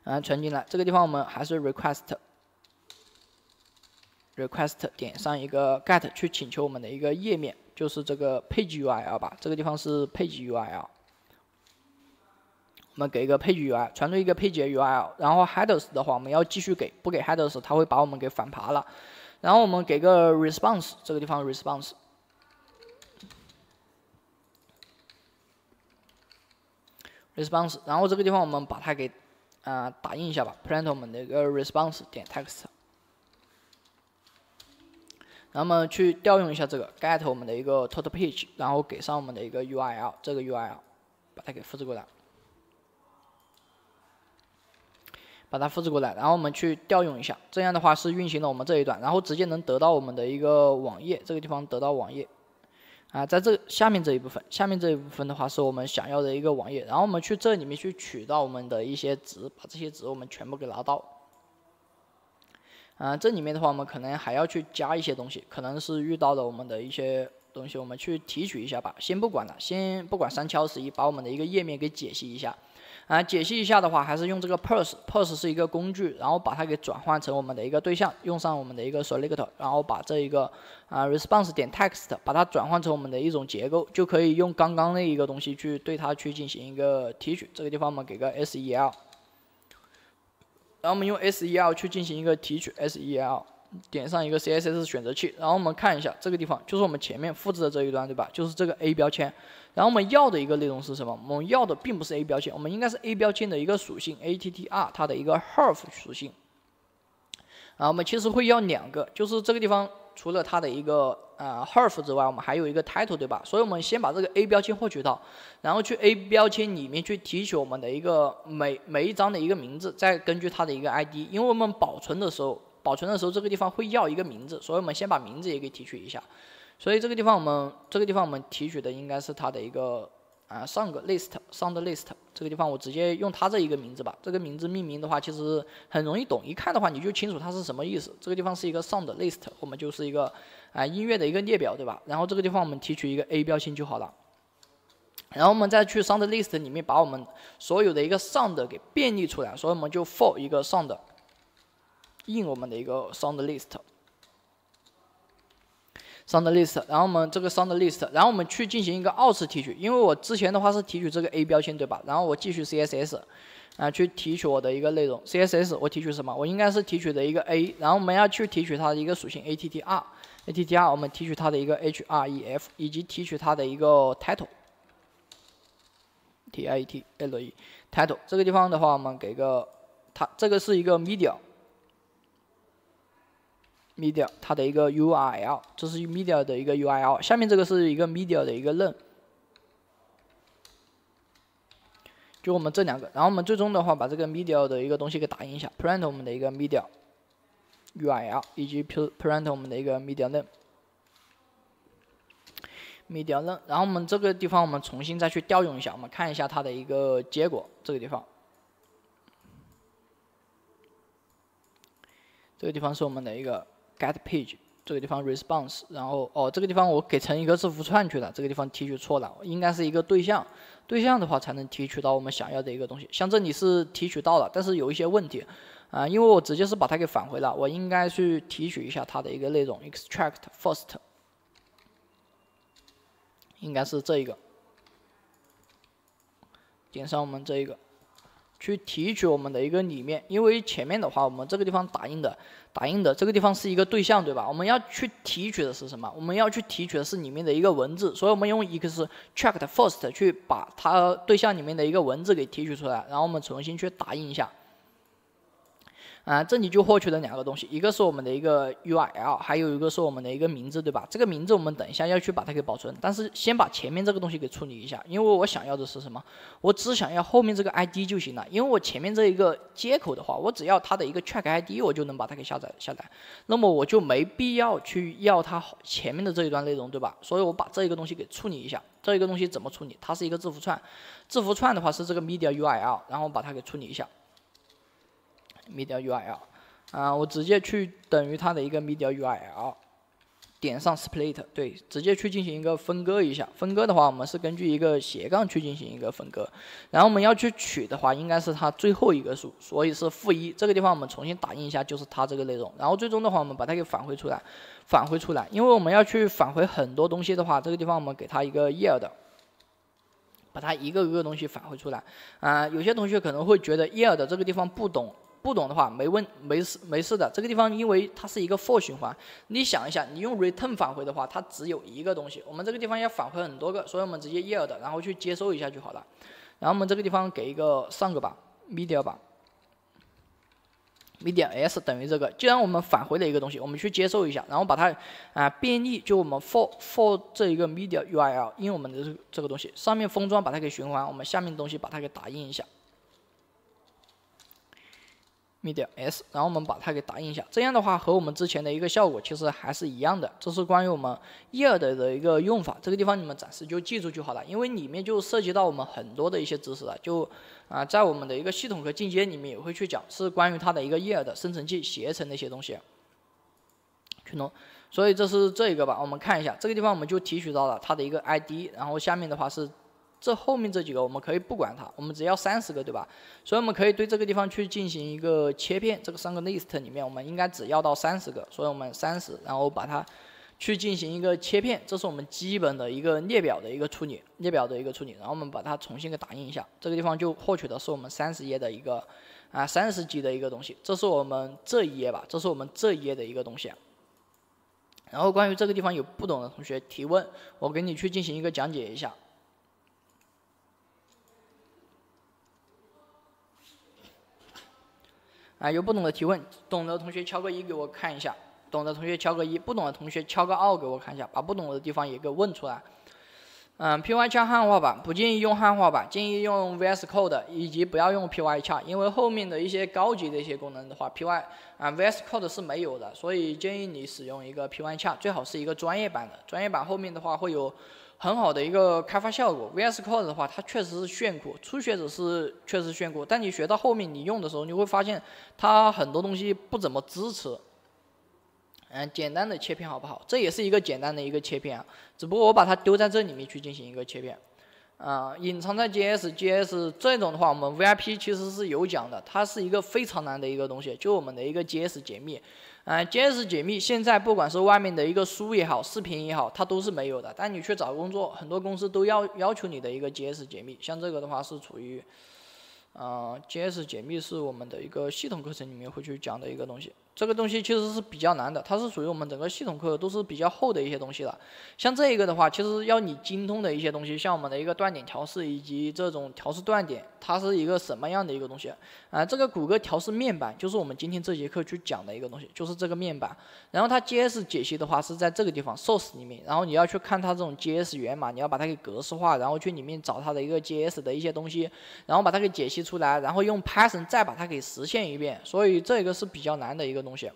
啊，传进来。这个地方我们还是 request，request 点上一个 get 去请求我们的一个页面，就是这个 page URL 吧，这个地方是 page URL。我们给一个配置 URL，传入一个配置 URL，然后 headers 的话，我们要继续给，不给 headers，它会把我们给反爬了。然后我们给个 response，这个地方 response，response，然后这个地方我们把它给啊打印一下吧，print 我们的一个 response 点 text。然后么去调用一下这个 get 我们的一个 total page，然后给上我们的一个 URL，这个 URL 把它给复制过来。把它复制过来，然后我们去调用一下，这样的话是运行了我们这一段，然后直接能得到我们的一个网页，这个地方得到网页，啊，在这下面这一部分，下面这一部分的话是我们想要的一个网页，然后我们去这里面去取到我们的一些值，把这些值我们全部给拿到，啊，这里面的话我们可能还要去加一些东西，可能是遇到了我们的一些东西，我们去提取一下吧，先不管了，先不管三七二十一，把我们的一个页面给解析一下。啊，解析一下的话，还是用这个 p u r s e p u r s e 是一个工具，然后把它给转换成我们的一个对象，用上我们的一个 selector，然后把这一个啊 response 点 text，把它转换成我们的一种结构，就可以用刚刚那一个东西去对它去进行一个提取。这个地方我们给个 sel，然后我们用 sel 去进行一个提取，sel 点上一个 CSS 选择器，然后我们看一下这个地方，就是我们前面复制的这一段，对吧？就是这个 a 标签。然后我们要的一个内容是什么？我们要的并不是 a 标签，我们应该是 a 标签的一个属性 attr 它的一个 href 属性。然后我们其实会要两个，就是这个地方除了它的一个呃 href 之外，我们还有一个 title 对吧？所以，我们先把这个 a 标签获取到，然后去 a 标签里面去提取我们的一个每每一张的一个名字，再根据它的一个 id，因为我们保存的时候保存的时候这个地方会要一个名字，所以我们先把名字也给提取一下。所以这个地方我们，这个地方我们提取的应该是它的一个啊，sound list，sound list，这个地方我直接用它这一个名字吧。这个名字命名的话，其实很容易懂，一看的话你就清楚它是什么意思。这个地方是一个 sound list，我们就是一个啊音乐的一个列表，对吧？然后这个地方我们提取一个 a 标签就好了。然后我们再去 sound list 里面把我们所有的一个 sound 给便利出来，所以我们就 for 一个 sound，in 我们的一个 sound list。sound list，然后我们这个 sound list，然后我们去进行一个二次提取，因为我之前的话是提取这个 a 标签对吧？然后我继续 CSS，啊，去提取我的一个内容。CSS 我提取什么？我应该是提取的一个 a，然后我们要去提取它的一个属性 attr，attr 我们提取它的一个 href 以及提取它的一个 title，title，title，这个地方的话我们给个它这个是一个 media。media，它的一个 URL，这是 media 的一个 URL。下面这个是一个 media 的一个 len，就我们这两个，然后我们最终的话把这个 media 的一个东西给打印一下，print 我们的一个 media URL，以及 print 我们的一个 media 论，media 论。然后我们这个地方我们重新再去调用一下，我们看一下它的一个结果，这个地方。这个地方是我们的一个。get page 这个地方 response，然后哦这个地方我给成一个字符串去了，这个地方提取错了，应该是一个对象，对象的话才能提取到我们想要的一个东西，像这里是提取到了，但是有一些问题，啊，因为我直接是把它给返回了，我应该去提取一下它的一个内容，extract first，应该是这一个，点上我们这一个。去提取我们的一个里面，因为前面的话，我们这个地方打印的，打印的这个地方是一个对象，对吧？我们要去提取的是什么？我们要去提取的是里面的一个文字，所以我们用 extract first 去把它对象里面的一个文字给提取出来，然后我们重新去打印一下。啊，这里就获取了两个东西，一个是我们的一个 URL，还有一个是我们的一个名字，对吧？这个名字我们等一下要去把它给保存，但是先把前面这个东西给处理一下，因为我想要的是什么？我只想要后面这个 ID 就行了，因为我前面这一个接口的话，我只要它的一个 c h e c k ID，我就能把它给下载下载，那么我就没必要去要它前面的这一段内容，对吧？所以我把这一个东西给处理一下，这一个东西怎么处理？它是一个字符串，字符串的话是这个 media URL，然后把它给处理一下。media URL，啊，我直接去等于它的一个 media URL，点上 split，对，直接去进行一个分割一下。分割的话，我们是根据一个斜杠去进行一个分割。然后我们要去取的话，应该是它最后一个数，所以是负一。这个地方我们重新打印一下，就是它这个内容。然后最终的话，我们把它给返回出来，返回出来。因为我们要去返回很多东西的话，这个地方我们给它一个 yield，把它一个一个东西返回出来。啊，有些同学可能会觉得 yield 这个地方不懂。不懂的话没问没事没事的，这个地方因为它是一个 for 循环，你想一下，你用 return 返回的话，它只有一个东西，我们这个地方要返回很多个，所以我们直接 yield 然后去接收一下就好了。然后我们这个地方给一个上个吧，media 吧，media s 等于这个，既然我们返回了一个东西，我们去接收一下，然后把它啊遍历，就我们 for for 这一个 media url，因为我们的这个东西上面封装把它给循环，我们下面东西把它给打印一下。灭掉 s，然后我们把它给打印一下，这样的话和我们之前的一个效果其实还是一样的。这是关于我们 year 的的一个用法，这个地方你们暂时就记住就好了，因为里面就涉及到我们很多的一些知识了。就啊，在我们的一个系统和进阶里面也会去讲，是关于它的一个 year 的生成器、携程那些东西。去弄，所以这是这一个吧，我们看一下，这个地方我们就提取到了它的一个 id，然后下面的话是。这后面这几个我们可以不管它，我们只要三十个，对吧？所以我们可以对这个地方去进行一个切片，这个三个 list 里面我们应该只要到三十个，所以我们三十，然后把它去进行一个切片，这是我们基本的一个列表的一个处理，列表的一个处理，然后我们把它重新给打印一下，这个地方就获取的是我们三十页的一个啊三十级的一个东西，这是我们这一页吧，这是我们这一页的一个东西。然后关于这个地方有不懂的同学提问，我给你去进行一个讲解一下。啊，有不懂的提问，懂的同学敲个一给我看一下，懂的同学敲个一，不懂的同学敲个二给我看一下，把不懂的地方也给问出来。嗯 p y c 汉化版不建议用汉化版，建议用 VS Code，以及不要用 p y c 因为后面的一些高级的一些功能的话，Py 啊 VS Code 是没有的，所以建议你使用一个 p y c 最好是一个专业版的，专业版后面的话会有。很好的一个开发效果，VS Code 的话，它确实是炫酷，初学者是确实炫酷，但你学到后面你用的时候，你会发现它很多东西不怎么支持。嗯，简单的切片好不好？这也是一个简单的一个切片啊，只不过我把它丢在这里面去进行一个切片，啊，隐藏在 GS GS 这种的话，我们 VIP 其实是有讲的，它是一个非常难的一个东西，就我们的一个 GS 解密。嗯，JS 解密现在不管是外面的一个书也好，视频也好，它都是没有的。但你去找工作，很多公司都要要求你的一个 JS 解密。像这个的话是处于，嗯，JS 解密是我们的一个系统课程里面会去讲的一个东西。这个东西其实是比较难的，它是属于我们整个系统课都是比较厚的一些东西了。像这一个的话，其实要你精通的一些东西，像我们的一个断点调试以及这种调试断点，它是一个什么样的一个东西？啊，这个谷歌调试面板就是我们今天这节课去讲的一个东西，就是这个面板。然后它 JS 解析的话是在这个地方 source 里面，然后你要去看它这种 JS 源码，你要把它给格式化，然后去里面找它的一个 JS 的一些东西，然后把它给解析出来，然后用 Python 再把它给实现一遍。所以这个是比较难的一个。东西，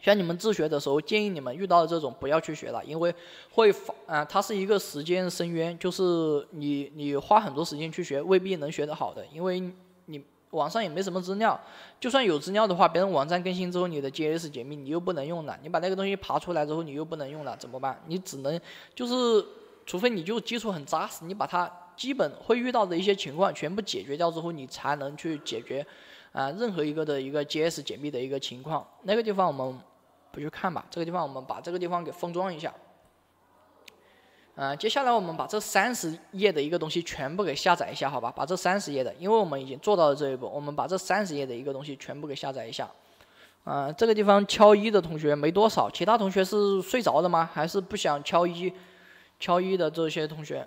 像你们自学的时候，建议你们遇到的这种不要去学了，因为会发啊，它是一个时间深渊，就是你你花很多时间去学，未必能学得好的，因为你网上也没什么资料，就算有资料的话，别人网站更新之后，你的 G s 解密你又不能用了，你把那个东西爬出来之后，你又不能用了，怎么办？你只能就是，除非你就基础很扎实，你把它基本会遇到的一些情况全部解决掉之后，你才能去解决。啊，任何一个的一个 G S 解密的一个情况，那个地方我们不去看吧。这个地方我们把这个地方给封装一下。嗯，接下来我们把这三十页的一个东西全部给下载一下，好吧？把这三十页的，因为我们已经做到了这一步，我们把这三十页的一个东西全部给下载一下。啊，这个地方敲一的同学没多少，其他同学是睡着的吗？还是不想敲一敲一的这些同学？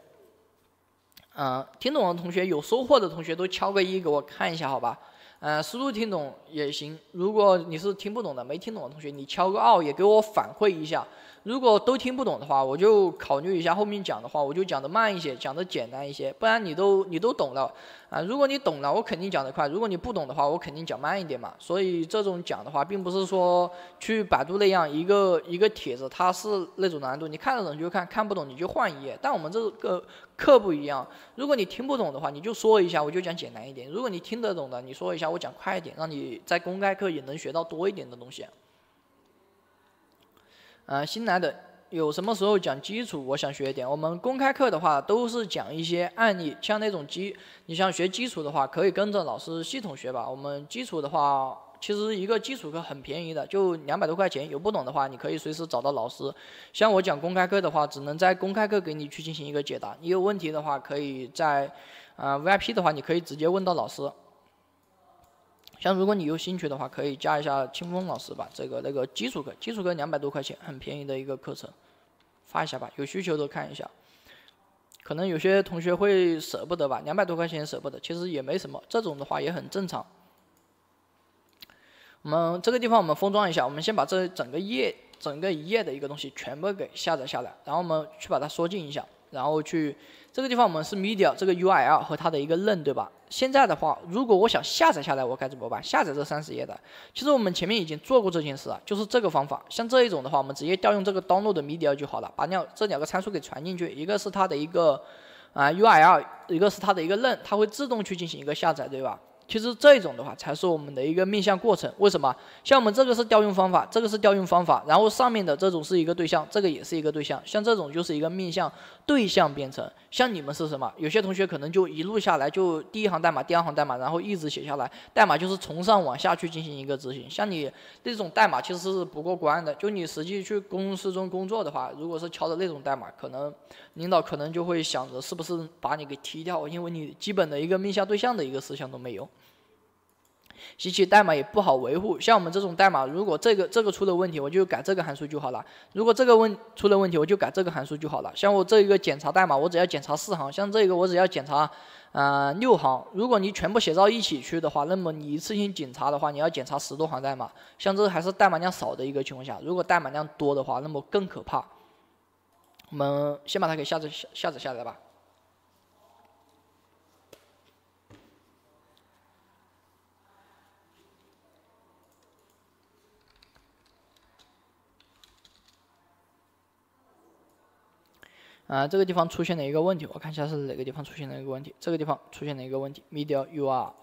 啊，听懂的同学，有收获的同学都敲个一给我看一下，好吧？嗯，思路听懂也行。如果你是听不懂的、没听懂的同学，你敲个二也给我反馈一下。如果都听不懂的话，我就考虑一下后面讲的话，我就讲的慢一些，讲的简单一些。不然你都你都懂了啊？如果你懂了，我肯定讲的快；如果你不懂的话，我肯定讲慢一点嘛。所以这种讲的话，并不是说去百度那样一个一个帖子，它是那种难度，你看得懂就看，看不懂你就换一页。但我们这个课不一样，如果你听不懂的话，你就说一下，我就讲简单一点；如果你听得懂的，你说一下，我讲快一点，让你在公开课也能学到多一点的东西。呃，新来的有什么时候讲基础？我想学一点。我们公开课的话都是讲一些案例，像那种基，你像学基础的话，可以跟着老师系统学吧。我们基础的话，其实一个基础课很便宜的，就两百多块钱。有不懂的话，你可以随时找到老师。像我讲公开课的话，只能在公开课给你去进行一个解答。你有问题的话，可以在呃 VIP 的话，你可以直接问到老师。像如果你有兴趣的话，可以加一下清风老师吧。这个那个基础课，基础课两百多块钱，很便宜的一个课程，发一下吧。有需求的看一下。可能有些同学会舍不得吧，两百多块钱舍不得，其实也没什么，这种的话也很正常。我们这个地方我们封装一下，我们先把这整个页、整个一页的一个东西全部给下载下来，然后我们去把它缩进一下，然后去这个地方我们是 media 这个 URL 和它的一个 l i n 对吧？现在的话，如果我想下载下来，我该怎么办？下载这三十页的，其实我们前面已经做过这件事了，就是这个方法。像这一种的话，我们直接调用这个 download 的 m e d i a 就好了，把两这两个参数给传进去，一个是它的一个啊 URL，一个是它的一个 len，它会自动去进行一个下载，对吧？其实这一种的话才是我们的一个面向过程。为什么？像我们这个是调用方法，这个是调用方法，然后上面的这种是一个对象，这个也是一个对象，像这种就是一个面向。对象编程，像你们是什么？有些同学可能就一路下来，就第一行代码、第二行代码，然后一直写下来，代码就是从上往下去进行一个执行。像你那种代码其实是不过关的，就你实际去公司中工作的话，如果是敲的那种代码，可能领导可能就会想着是不是把你给踢掉，因为你基本的一个面向对象的一个思想都没有。机器代码也不好维护，像我们这种代码，如果这个这个出了问题，我就改这个函数就好了；如果这个问出了问题，我就改这个函数就好了。像我这一个检查代码，我只要检查四行；像这个我只要检查，呃六行。如果你全部写到一起去的话，那么你一次性检查的话，你要检查十多行代码。像这还是代码量少的一个情况下，如果代码量多的话，那么更可怕。我们先把它给下载下下载下来吧。啊，这个地方出现了一个问题，我看一下是哪个地方出现了一个问题。这个地方出现了一个问题，media url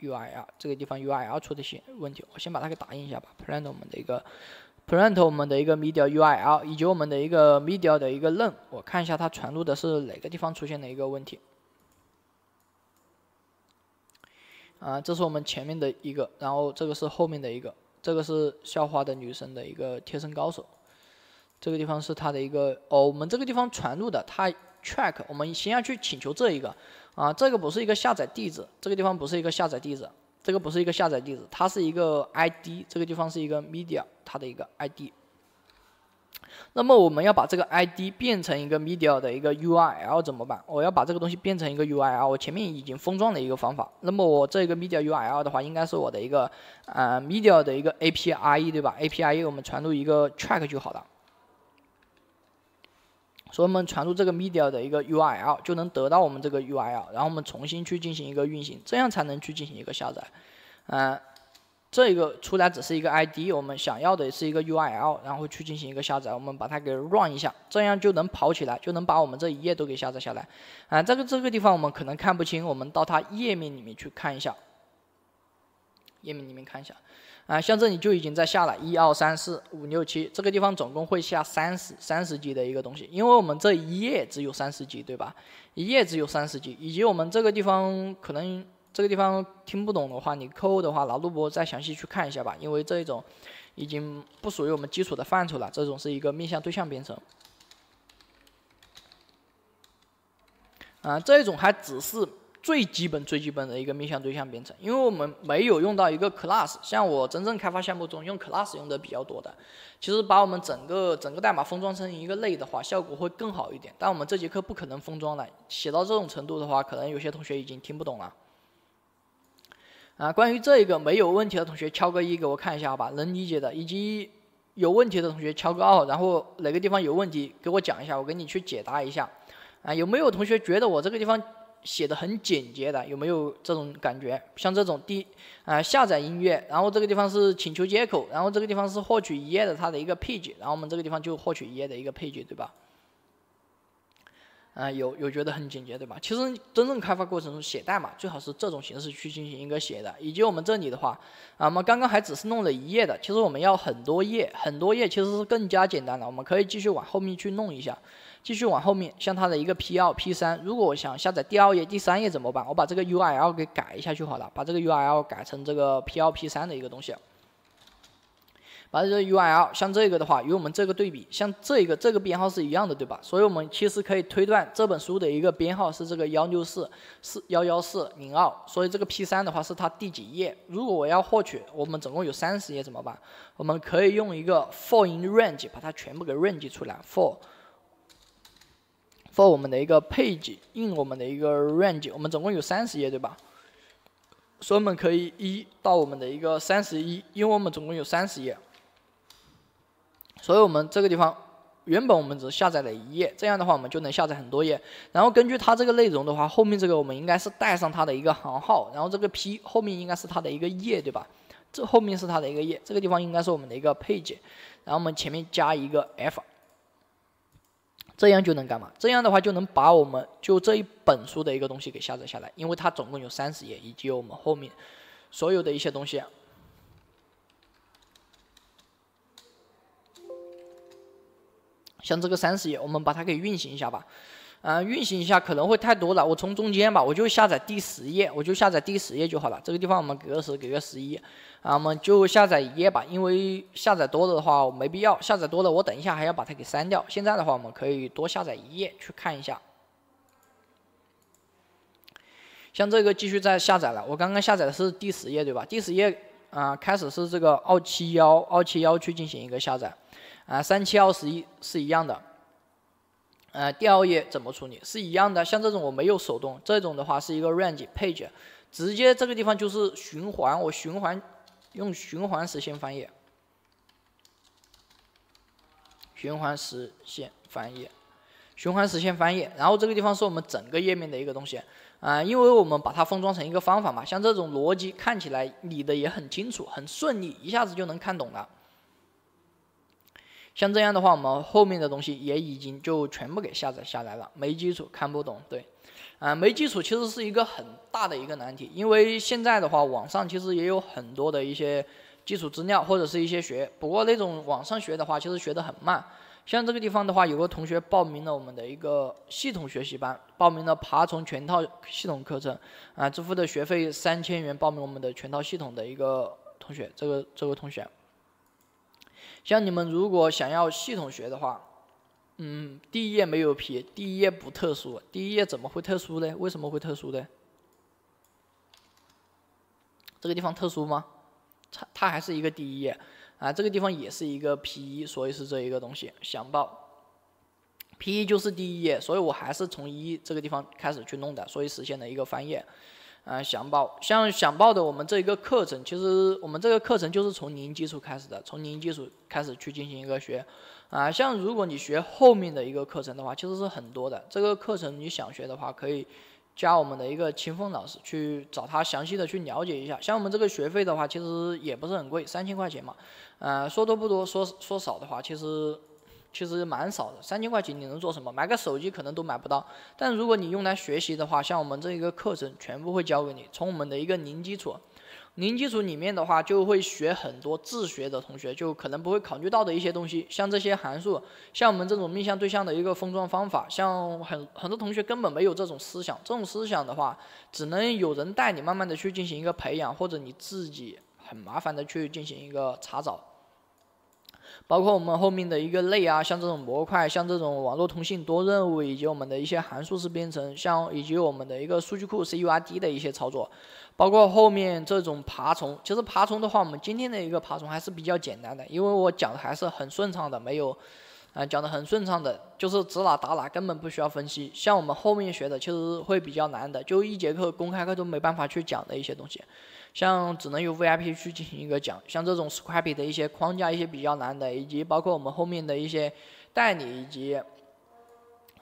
url，这个地方 url 出的些问题，我先把它给打印一下吧。print 我们的一个，print 我们的一个 media url 以及我们的一个 media 的一个 len，我看一下它传入的是哪个地方出现的一个问题。啊，这是我们前面的一个，然后这个是后面的一个，这个是校花的女生的一个贴身高手。这个地方是它的一个哦，我们这个地方传入的它 track，我们先要去请求这一个啊，这个不是一个下载地址，这个地方不是一个下载地址，这个不是一个下载地址，它是一个 ID，这个地方是一个 media 它的一个 ID。那么我们要把这个 ID 变成一个 media 的一个 URL 怎么办？我要把这个东西变成一个 URL，我前面已经封装了一个方法。那么我这个 media URL 的话，应该是我的一个啊 media 的一个 a p i 对吧 a p i 我们传入一个 track 就好了。所以我们传入这个 media 的一个 URL 就能得到我们这个 URL，然后我们重新去进行一个运行，这样才能去进行一个下载。嗯，这个出来只是一个 ID，我们想要的是一个 URL，然后去进行一个下载。我们把它给 run 一下，这样就能跑起来，就能把我们这一页都给下载下来。啊，这个这个地方我们可能看不清，我们到它页面里面去看一下，页面里面看一下。啊，像这里就已经在下了，一、二、三、四、五、六、七，这个地方总共会下三十三十级的一个东西，因为我们这一页只有三十级，对吧？一页只有三十级，以及我们这个地方可能这个地方听不懂的话，你扣的话，拿录播再详细去看一下吧，因为这一种已经不属于我们基础的范畴了，这种是一个面向对象编程。啊，这种还只是。最基本最基本的一个面向对象编程，因为我们没有用到一个 class，像我真正开发项目中用 class 用的比较多的，其实把我们整个整个代码封装成一个类的话，效果会更好一点。但我们这节课不可能封装的，写到这种程度的话，可能有些同学已经听不懂了。啊，关于这一个没有问题的同学敲个一给我看一下好吧，能理解的，以及有问题的同学敲个二，然后哪个地方有问题给我讲一下，我给你去解答一下。啊，有没有同学觉得我这个地方？写的很简洁的，有没有这种感觉？像这种第啊下载音乐，然后这个地方是请求接口，然后这个地方是获取一页的它的一个配置，然后我们这个地方就获取一页的一个配置，对吧？啊，有有觉得很简洁，对吧？其实真正开发过程中写代码最好是这种形式去进行一个写的，以及我们这里的话，啊，我们刚刚还只是弄了一页的，其实我们要很多页，很多页其实是更加简单的，我们可以继续往后面去弄一下。继续往后面，像它的一个 P 二、P 三，如果我想下载第二页、第三页怎么办？我把这个 URL 给改一下就好了，把这个 URL 改成这个 P 二、P 三的一个东西。把这个 URL，像这个的话，与我们这个对比，像这一个这个编号是一样的，对吧？所以我们其实可以推断这本书的一个编号是这个幺六四四幺幺四零二，所以这个 P 三的话是它第几页？如果我要获取我们总共有三十页怎么办？我们可以用一个 for in range 把它全部给 range 出来，for。for 我们的一个 page，in 我们的一个 range，我们总共有三十页，对吧？所以我们可以一到我们的一个三十一，因为我们总共有三十页。所以我们这个地方原本我们只下载了一页，这样的话我们就能下载很多页。然后根据它这个内容的话，后面这个我们应该是带上它的一个行号，然后这个 p 后面应该是它的一个页，对吧？这后面是它的一个页，这个地方应该是我们的一个 page，然后我们前面加一个 f。这样就能干嘛？这样的话就能把我们就这一本书的一个东西给下载下来，因为它总共有三十页，以及我们后面所有的一些东西。像这个三十页，我们把它给运行一下吧。嗯，运行一下可能会太多了，我从中间吧，我就下载第十页，我就下载第十页就好了。这个地方我们隔十，给个十一，啊，我们就下载一页吧，因为下载多了的话我没必要，下载多了我等一下还要把它给删掉。现在的话我们可以多下载一页去看一下。像这个继续再下载了，我刚刚下载的是第十页对吧？第十页啊，开始是这个二七幺二七幺去进行一个下载，啊，三七二十一是一样的。呃，第二页怎么处理是一样的，像这种我没有手动，这种的话是一个 range page，直接这个地方就是循环，我循环用循环实现翻页，循环实现翻页，循环实现翻页，然后这个地方是我们整个页面的一个东西啊，因为我们把它封装成一个方法嘛，像这种逻辑看起来理的也很清楚，很顺利，一下子就能看懂了。像这样的话，我们后面的东西也已经就全部给下载下来了。没基础看不懂，对，啊，没基础其实是一个很大的一个难题。因为现在的话，网上其实也有很多的一些基础资料或者是一些学，不过那种网上学的话，其实学得很慢。像这个地方的话，有个同学报名了我们的一个系统学习班，报名了爬虫全套系统课程，啊，支付的学费三千元，报名我们的全套系统的一个同学，这个这位同学。像你们如果想要系统学的话，嗯，第一页没有皮，第一页不特殊，第一页怎么会特殊呢？为什么会特殊呢？这个地方特殊吗？它它还是一个第一页，啊，这个地方也是一个 P 一，所以是这一个东西，想报，P 一就是第一页，所以我还是从一这个地方开始去弄的，所以实现了一个翻页。啊，想报像想报的我们这一个课程，其实我们这个课程就是从零基础开始的，从零基础开始去进行一个学。啊，像如果你学后面的一个课程的话，其实是很多的。这个课程你想学的话，可以加我们的一个秦风老师去找他详细的去了解一下。像我们这个学费的话，其实也不是很贵，三千块钱嘛。呃，说多不多，说说少的话，其实。其实蛮少的，三千块钱你能做什么？买个手机可能都买不到。但如果你用来学习的话，像我们这一个课程，全部会教给你，从我们的一个零基础，零基础里面的话，就会学很多自学的同学就可能不会考虑到的一些东西，像这些函数，像我们这种面向对象的一个封装方法，像很很多同学根本没有这种思想，这种思想的话，只能有人带你慢慢的去进行一个培养，或者你自己很麻烦的去进行一个查找。包括我们后面的一个类啊，像这种模块，像这种网络通信、多任务，以及我们的一些函数式编程，像以及我们的一个数据库 C U I D 的一些操作，包括后面这种爬虫。其实爬虫的话，我们今天的一个爬虫还是比较简单的，因为我讲的还是很顺畅的，没有啊讲的很顺畅的，就是指哪打哪，根本不需要分析。像我们后面学的，其实会比较难的，就一节课公开课都没办法去讲的一些东西。像只能由 VIP 去进行一个讲，像这种 Scrapy 的一些框架，一些比较难的，以及包括我们后面的一些代理以及，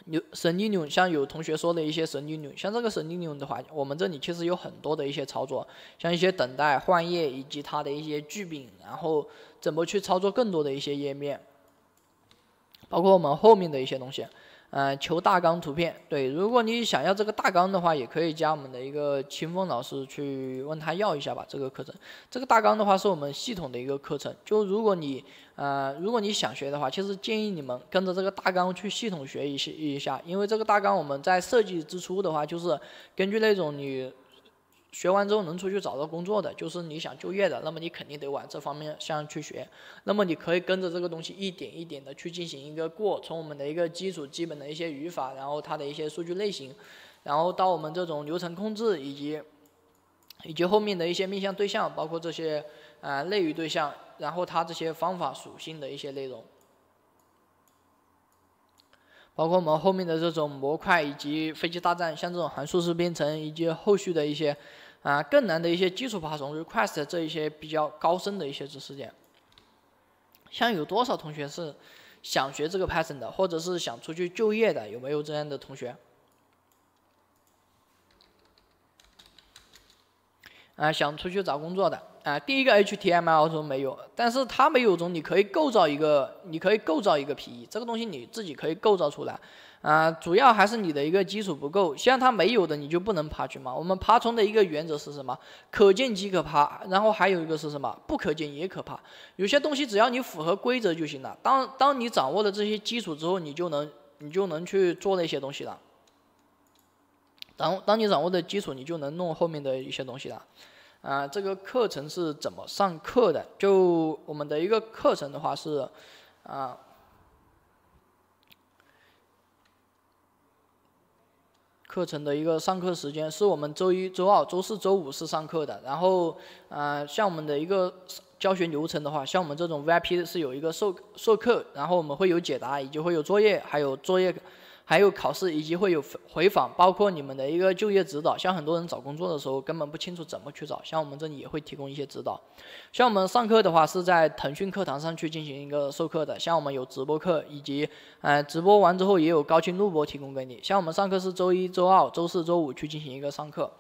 牛 s 经 l e n 像有同学说的一些神经 l e 像这个神经 l e 的话，我们这里其实有很多的一些操作，像一些等待、换页以及它的一些聚丙，然后怎么去操作更多的一些页面，包括我们后面的一些东西。呃，求大纲图片。对，如果你想要这个大纲的话，也可以加我们的一个清风老师去问他要一下吧。这个课程，这个大纲的话是我们系统的一个课程。就如果你呃，如果你想学的话，其实建议你们跟着这个大纲去系统学一些一下，因为这个大纲我们在设计之初的话，就是根据那种你。学完之后能出去找到工作的，就是你想就业的，那么你肯定得往这方面向去学。那么你可以跟着这个东西一点一点的去进行一个过，从我们的一个基础基本的一些语法，然后它的一些数据类型，然后到我们这种流程控制以及以及后面的一些面向对象，包括这些啊类与对象，然后它这些方法属性的一些内容，包括我们后面的这种模块以及飞机大战，像这种函数式编程以及后续的一些。啊，更难的一些基础爬虫、request 这一些比较高深的一些知识点。像有多少同学是想学这个 Python 的，或者是想出去就业的？有没有这样的同学？啊，想出去找工作的啊，第一个 HTML 中没有，但是它没有中你可以构造一个，你可以构造一个 PE，这个东西你自己可以构造出来。啊，主要还是你的一个基础不够，像它没有的你就不能爬去嘛。我们爬虫的一个原则是什么？可见即可爬，然后还有一个是什么？不可见也可爬。有些东西只要你符合规则就行了。当当你掌握了这些基础之后，你就能你就能去做那些东西了。后当你掌握的基础，你就能弄后面的一些东西了。啊，这个课程是怎么上课的？就我们的一个课程的话是，啊。课程的一个上课时间是我们周一、周二、周四、周五是上课的。然后，呃，像我们的一个教学流程的话，像我们这种 VIP 是有一个授授课，然后我们会有解答，以及会有作业，还有作业。还有考试以及会有回访，包括你们的一个就业指导。像很多人找工作的时候根本不清楚怎么去找，像我们这里也会提供一些指导。像我们上课的话是在腾讯课堂上去进行一个授课的，像我们有直播课，以及呃直播完之后也有高清录播提供给你。像我们上课是周一周二、周四周五去进行一个上课，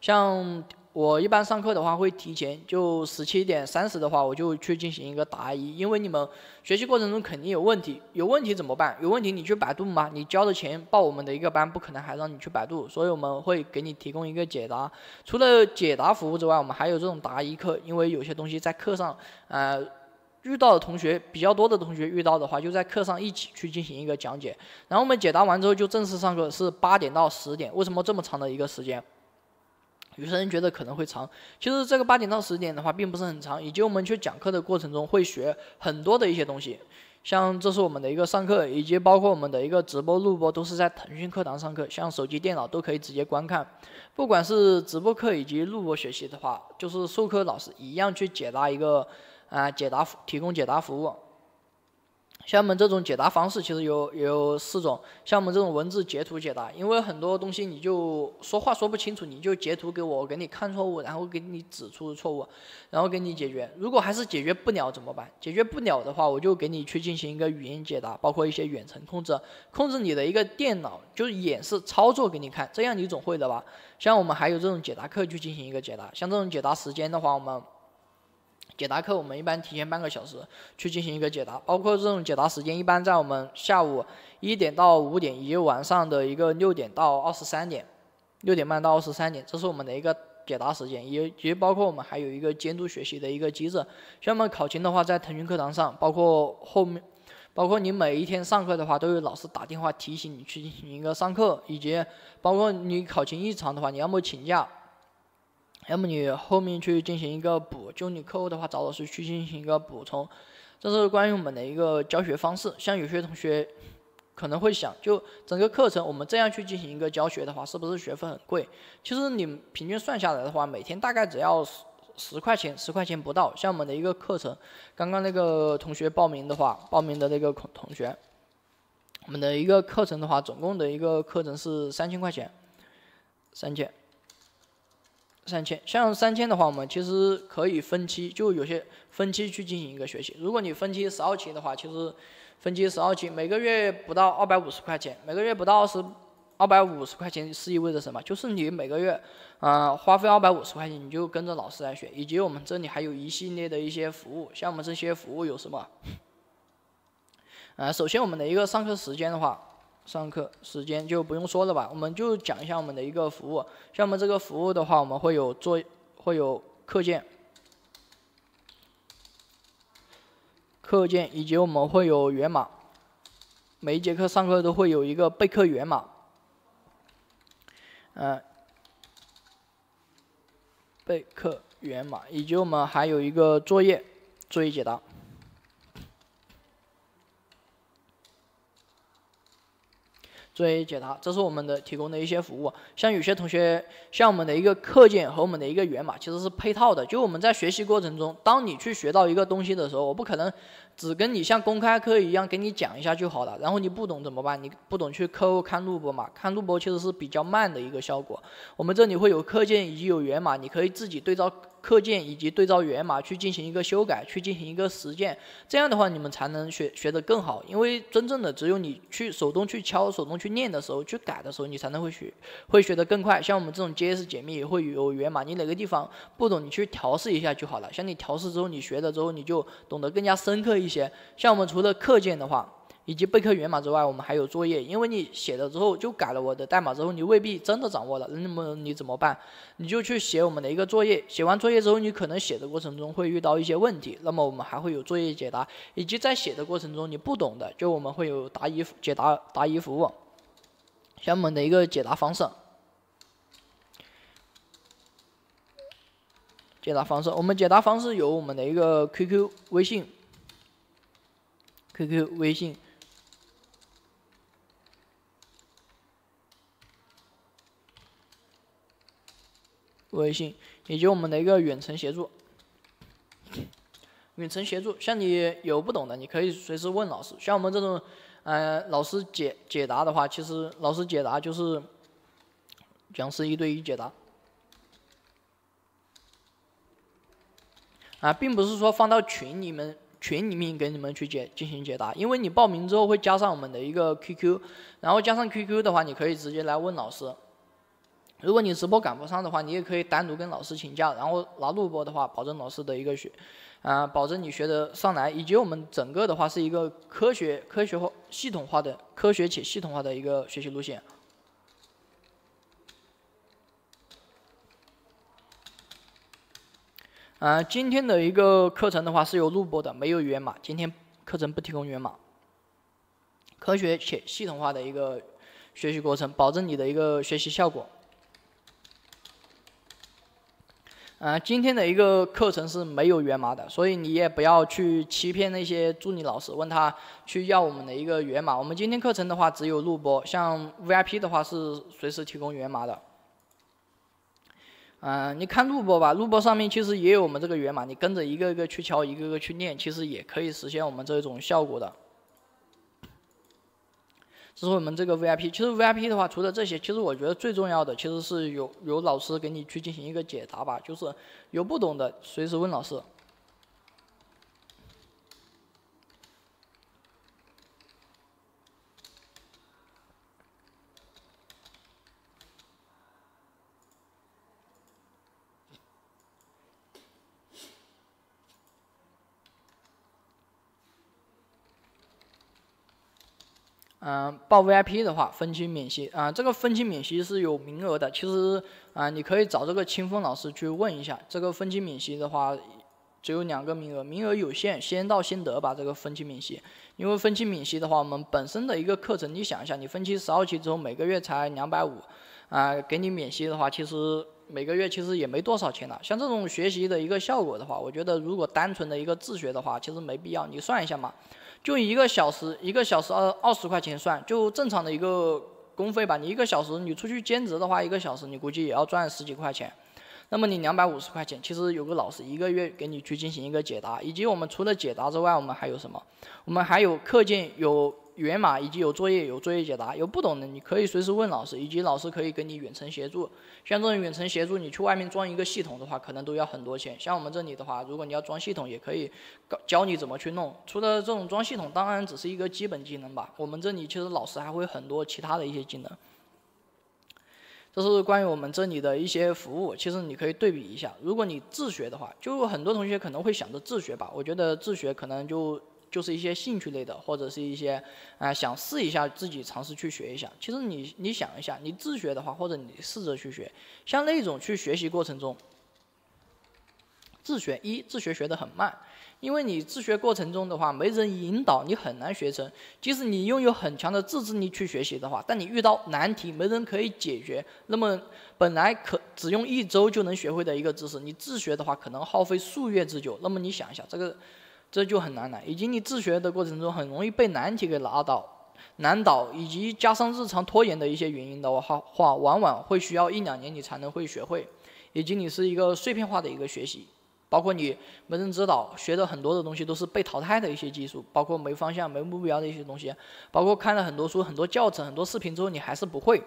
像。我一般上课的话会提前就十七点三十的话，我就去进行一个答疑，因为你们学习过程中肯定有问题，有问题怎么办？有问题你去百度吗？你交的钱报我们的一个班，不可能还让你去百度，所以我们会给你提供一个解答。除了解答服务之外，我们还有这种答疑课，因为有些东西在课上，呃，遇到的同学比较多的同学遇到的话，就在课上一起去进行一个讲解。然后我们解答完之后就正式上课，是八点到十点。为什么这么长的一个时间？有些人觉得可能会长，其实这个八点到十点的话并不是很长，以及我们去讲课的过程中会学很多的一些东西，像这是我们的一个上课，以及包括我们的一个直播录播都是在腾讯课堂上课，像手机、电脑都可以直接观看，不管是直播课以及录播学习的话，就是授课老师一样去解答一个，啊解答提供解答服务。像我们这种解答方式，其实有有四种。像我们这种文字截图解答，因为很多东西你就说话说不清楚，你就截图给我我给你看错误，然后给你指出错误，然后给你解决。如果还是解决不了怎么办？解决不了的话，我就给你去进行一个语音解答，包括一些远程控制，控制你的一个电脑，就是演示操作给你看，这样你总会的吧？像我们还有这种解答课去进行一个解答。像这种解答时间的话，我们。解答课我们一般提前半个小时去进行一个解答，包括这种解答时间一般在我们下午一点到五点，以及晚上的一个六点到二十三点，六点半到二十三点，这是我们的一个解答时间，也也包括我们还有一个监督学习的一个机制。像我们考勤的话，在腾讯课堂上，包括后面，包括你每一天上课的话，都有老师打电话提醒你去进行一个上课，以及包括你考勤异常的话，你要么请假。要么你后面去进行一个补，就你课后的话找老师去进行一个补充，这是关于我们的一个教学方式。像有些同学可能会想，就整个课程我们这样去进行一个教学的话，是不是学费很贵？其实你平均算下来的话，每天大概只要十块钱，十块钱不到。像我们的一个课程，刚刚那个同学报名的话，报名的那个同同学，我们的一个课程的话，总共的一个课程是三千块钱，三千。三千，像三千的话，我们其实可以分期，就有些分期去进行一个学习。如果你分期十二期的话，其实分期十二期，每个月不到二百五十块钱，每个月不到二十二百五十块钱是意味着什么？就是你每个月，呃，花费二百五十块钱，你就跟着老师来学，以及我们这里还有一系列的一些服务。像我们这些服务有什么？呃，首先我们的一个上课时间的话。上课时间就不用说了吧，我们就讲一下我们的一个服务。像我们这个服务的话，我们会有做，会有课件、课件以及我们会有源码。每一节课上课都会有一个备课源码，嗯，备课源码以及我们还有一个作业，作业解答。作为解答，这是我们的提供的一些服务。像有些同学，像我们的一个课件和我们的一个源码，其实是配套的。就我们在学习过程中，当你去学到一个东西的时候，我不可能只跟你像公开课一样给你讲一下就好了。然后你不懂怎么办？你不懂去扣看录播嘛？看录播其实是比较慢的一个效果。我们这里会有课件以及有源码，你可以自己对照。课件以及对照源码去进行一个修改，去进行一个实践，这样的话你们才能学学的更好。因为真正的只有你去手动去敲、手动去练的时候、去改的时候，你才能会学，会学的更快。像我们这种 JS 解密也会有源码，你哪个地方不懂，你去调试一下就好了。像你调试之后，你学了之后，你就懂得更加深刻一些。像我们除了课件的话。以及备课源码之外，我们还有作业，因为你写了之后就改了我的代码之后，你未必真的掌握了，那么你怎么办？你就去写我们的一个作业，写完作业之后，你可能写的过程中会遇到一些问题，那么我们还会有作业解答，以及在写的过程中你不懂的，就我们会有答疑解答答疑服务，像我们的一个解答方式，解答方式，我们解答方式有我们的一个 QQ 微信，QQ 微信。微信以及我们的一个远程协助，远程协助，像你有不懂的，你可以随时问老师。像我们这种，呃，老师解解答的话，其实老师解答就是，讲师一对一解答，啊，并不是说放到群里面，群里面给你们去解进行解答，因为你报名之后会加上我们的一个 QQ，然后加上 QQ 的话，你可以直接来问老师。如果你直播赶不上的话，你也可以单独跟老师请假，然后拿录播的话，保证老师的一个学，啊，保证你学的上来，以及我们整个的话是一个科学、科学化、系统化的科学且系统化的一个学习路线。啊，今天的一个课程的话是有录播的，没有源码，今天课程不提供源码。科学且系统化的一个学习过程，保证你的一个学习效果。嗯，今天的一个课程是没有源码的，所以你也不要去欺骗那些助理老师，问他去要我们的一个源码。我们今天课程的话只有录播，像 VIP 的话是随时提供源码的。嗯，你看录播吧，录播上面其实也有我们这个源码，你跟着一个一个去敲，一个一个去练，其实也可以实现我们这种效果的。这是我们这个 VIP。其实 VIP 的话，除了这些，其实我觉得最重要的，其实是有有老师给你去进行一个解答吧。就是有不懂的，随时问老师。嗯，报 VIP 的话，分期免息啊，这个分期免息是有名额的。其实啊，你可以找这个清风老师去问一下，这个分期免息的话只有两个名额，名额有限，先到先得吧。这个分期免息，因为分期免息的话，我们本身的一个课程，你想一下，你分期十二期之后，每个月才两百五啊，给你免息的话，其实每个月其实也没多少钱了。像这种学习的一个效果的话，我觉得如果单纯的一个自学的话，其实没必要。你算一下嘛。就一个小时，一个小时二二十块钱算，就正常的一个工费吧。你一个小时，你出去兼职的话，一个小时你估计也要赚十几块钱。那么你两百五十块钱，其实有个老师一个月给你去进行一个解答，以及我们除了解答之外，我们还有什么？我们还有课件有。源码以及有作业，有作业解答，有不懂的你可以随时问老师，以及老师可以给你远程协助。像这种远程协助，你去外面装一个系统的话，可能都要很多钱。像我们这里的话，如果你要装系统，也可以教你怎么去弄。除了这种装系统，当然只是一个基本技能吧。我们这里其实老师还会很多其他的一些技能。这是关于我们这里的一些服务，其实你可以对比一下。如果你自学的话，就很多同学可能会想着自学吧。我觉得自学可能就。就是一些兴趣类的，或者是一些啊想试一下自己尝试去学一下。其实你你想一下，你自学的话，或者你试着去学，像那种去学习过程中，自学一自学学得很慢，因为你自学过程中的话，没人引导，你很难学成。即使你拥有很强的自制力去学习的话，但你遇到难题没人可以解决，那么本来可只用一周就能学会的一个知识，你自学的话可能耗费数月之久。那么你想一下这个。这就很难了，以及你自学的过程中很容易被难题给拉倒、难倒，以及加上日常拖延的一些原因的话，话往往会需要一两年你才能会学会，以及你是一个碎片化的一个学习，包括你没人指导，学的很多的东西都是被淘汰的一些技术，包括没方向、没目标的一些东西，包括看了很多书、很多教程、很多视频之后你还是不会，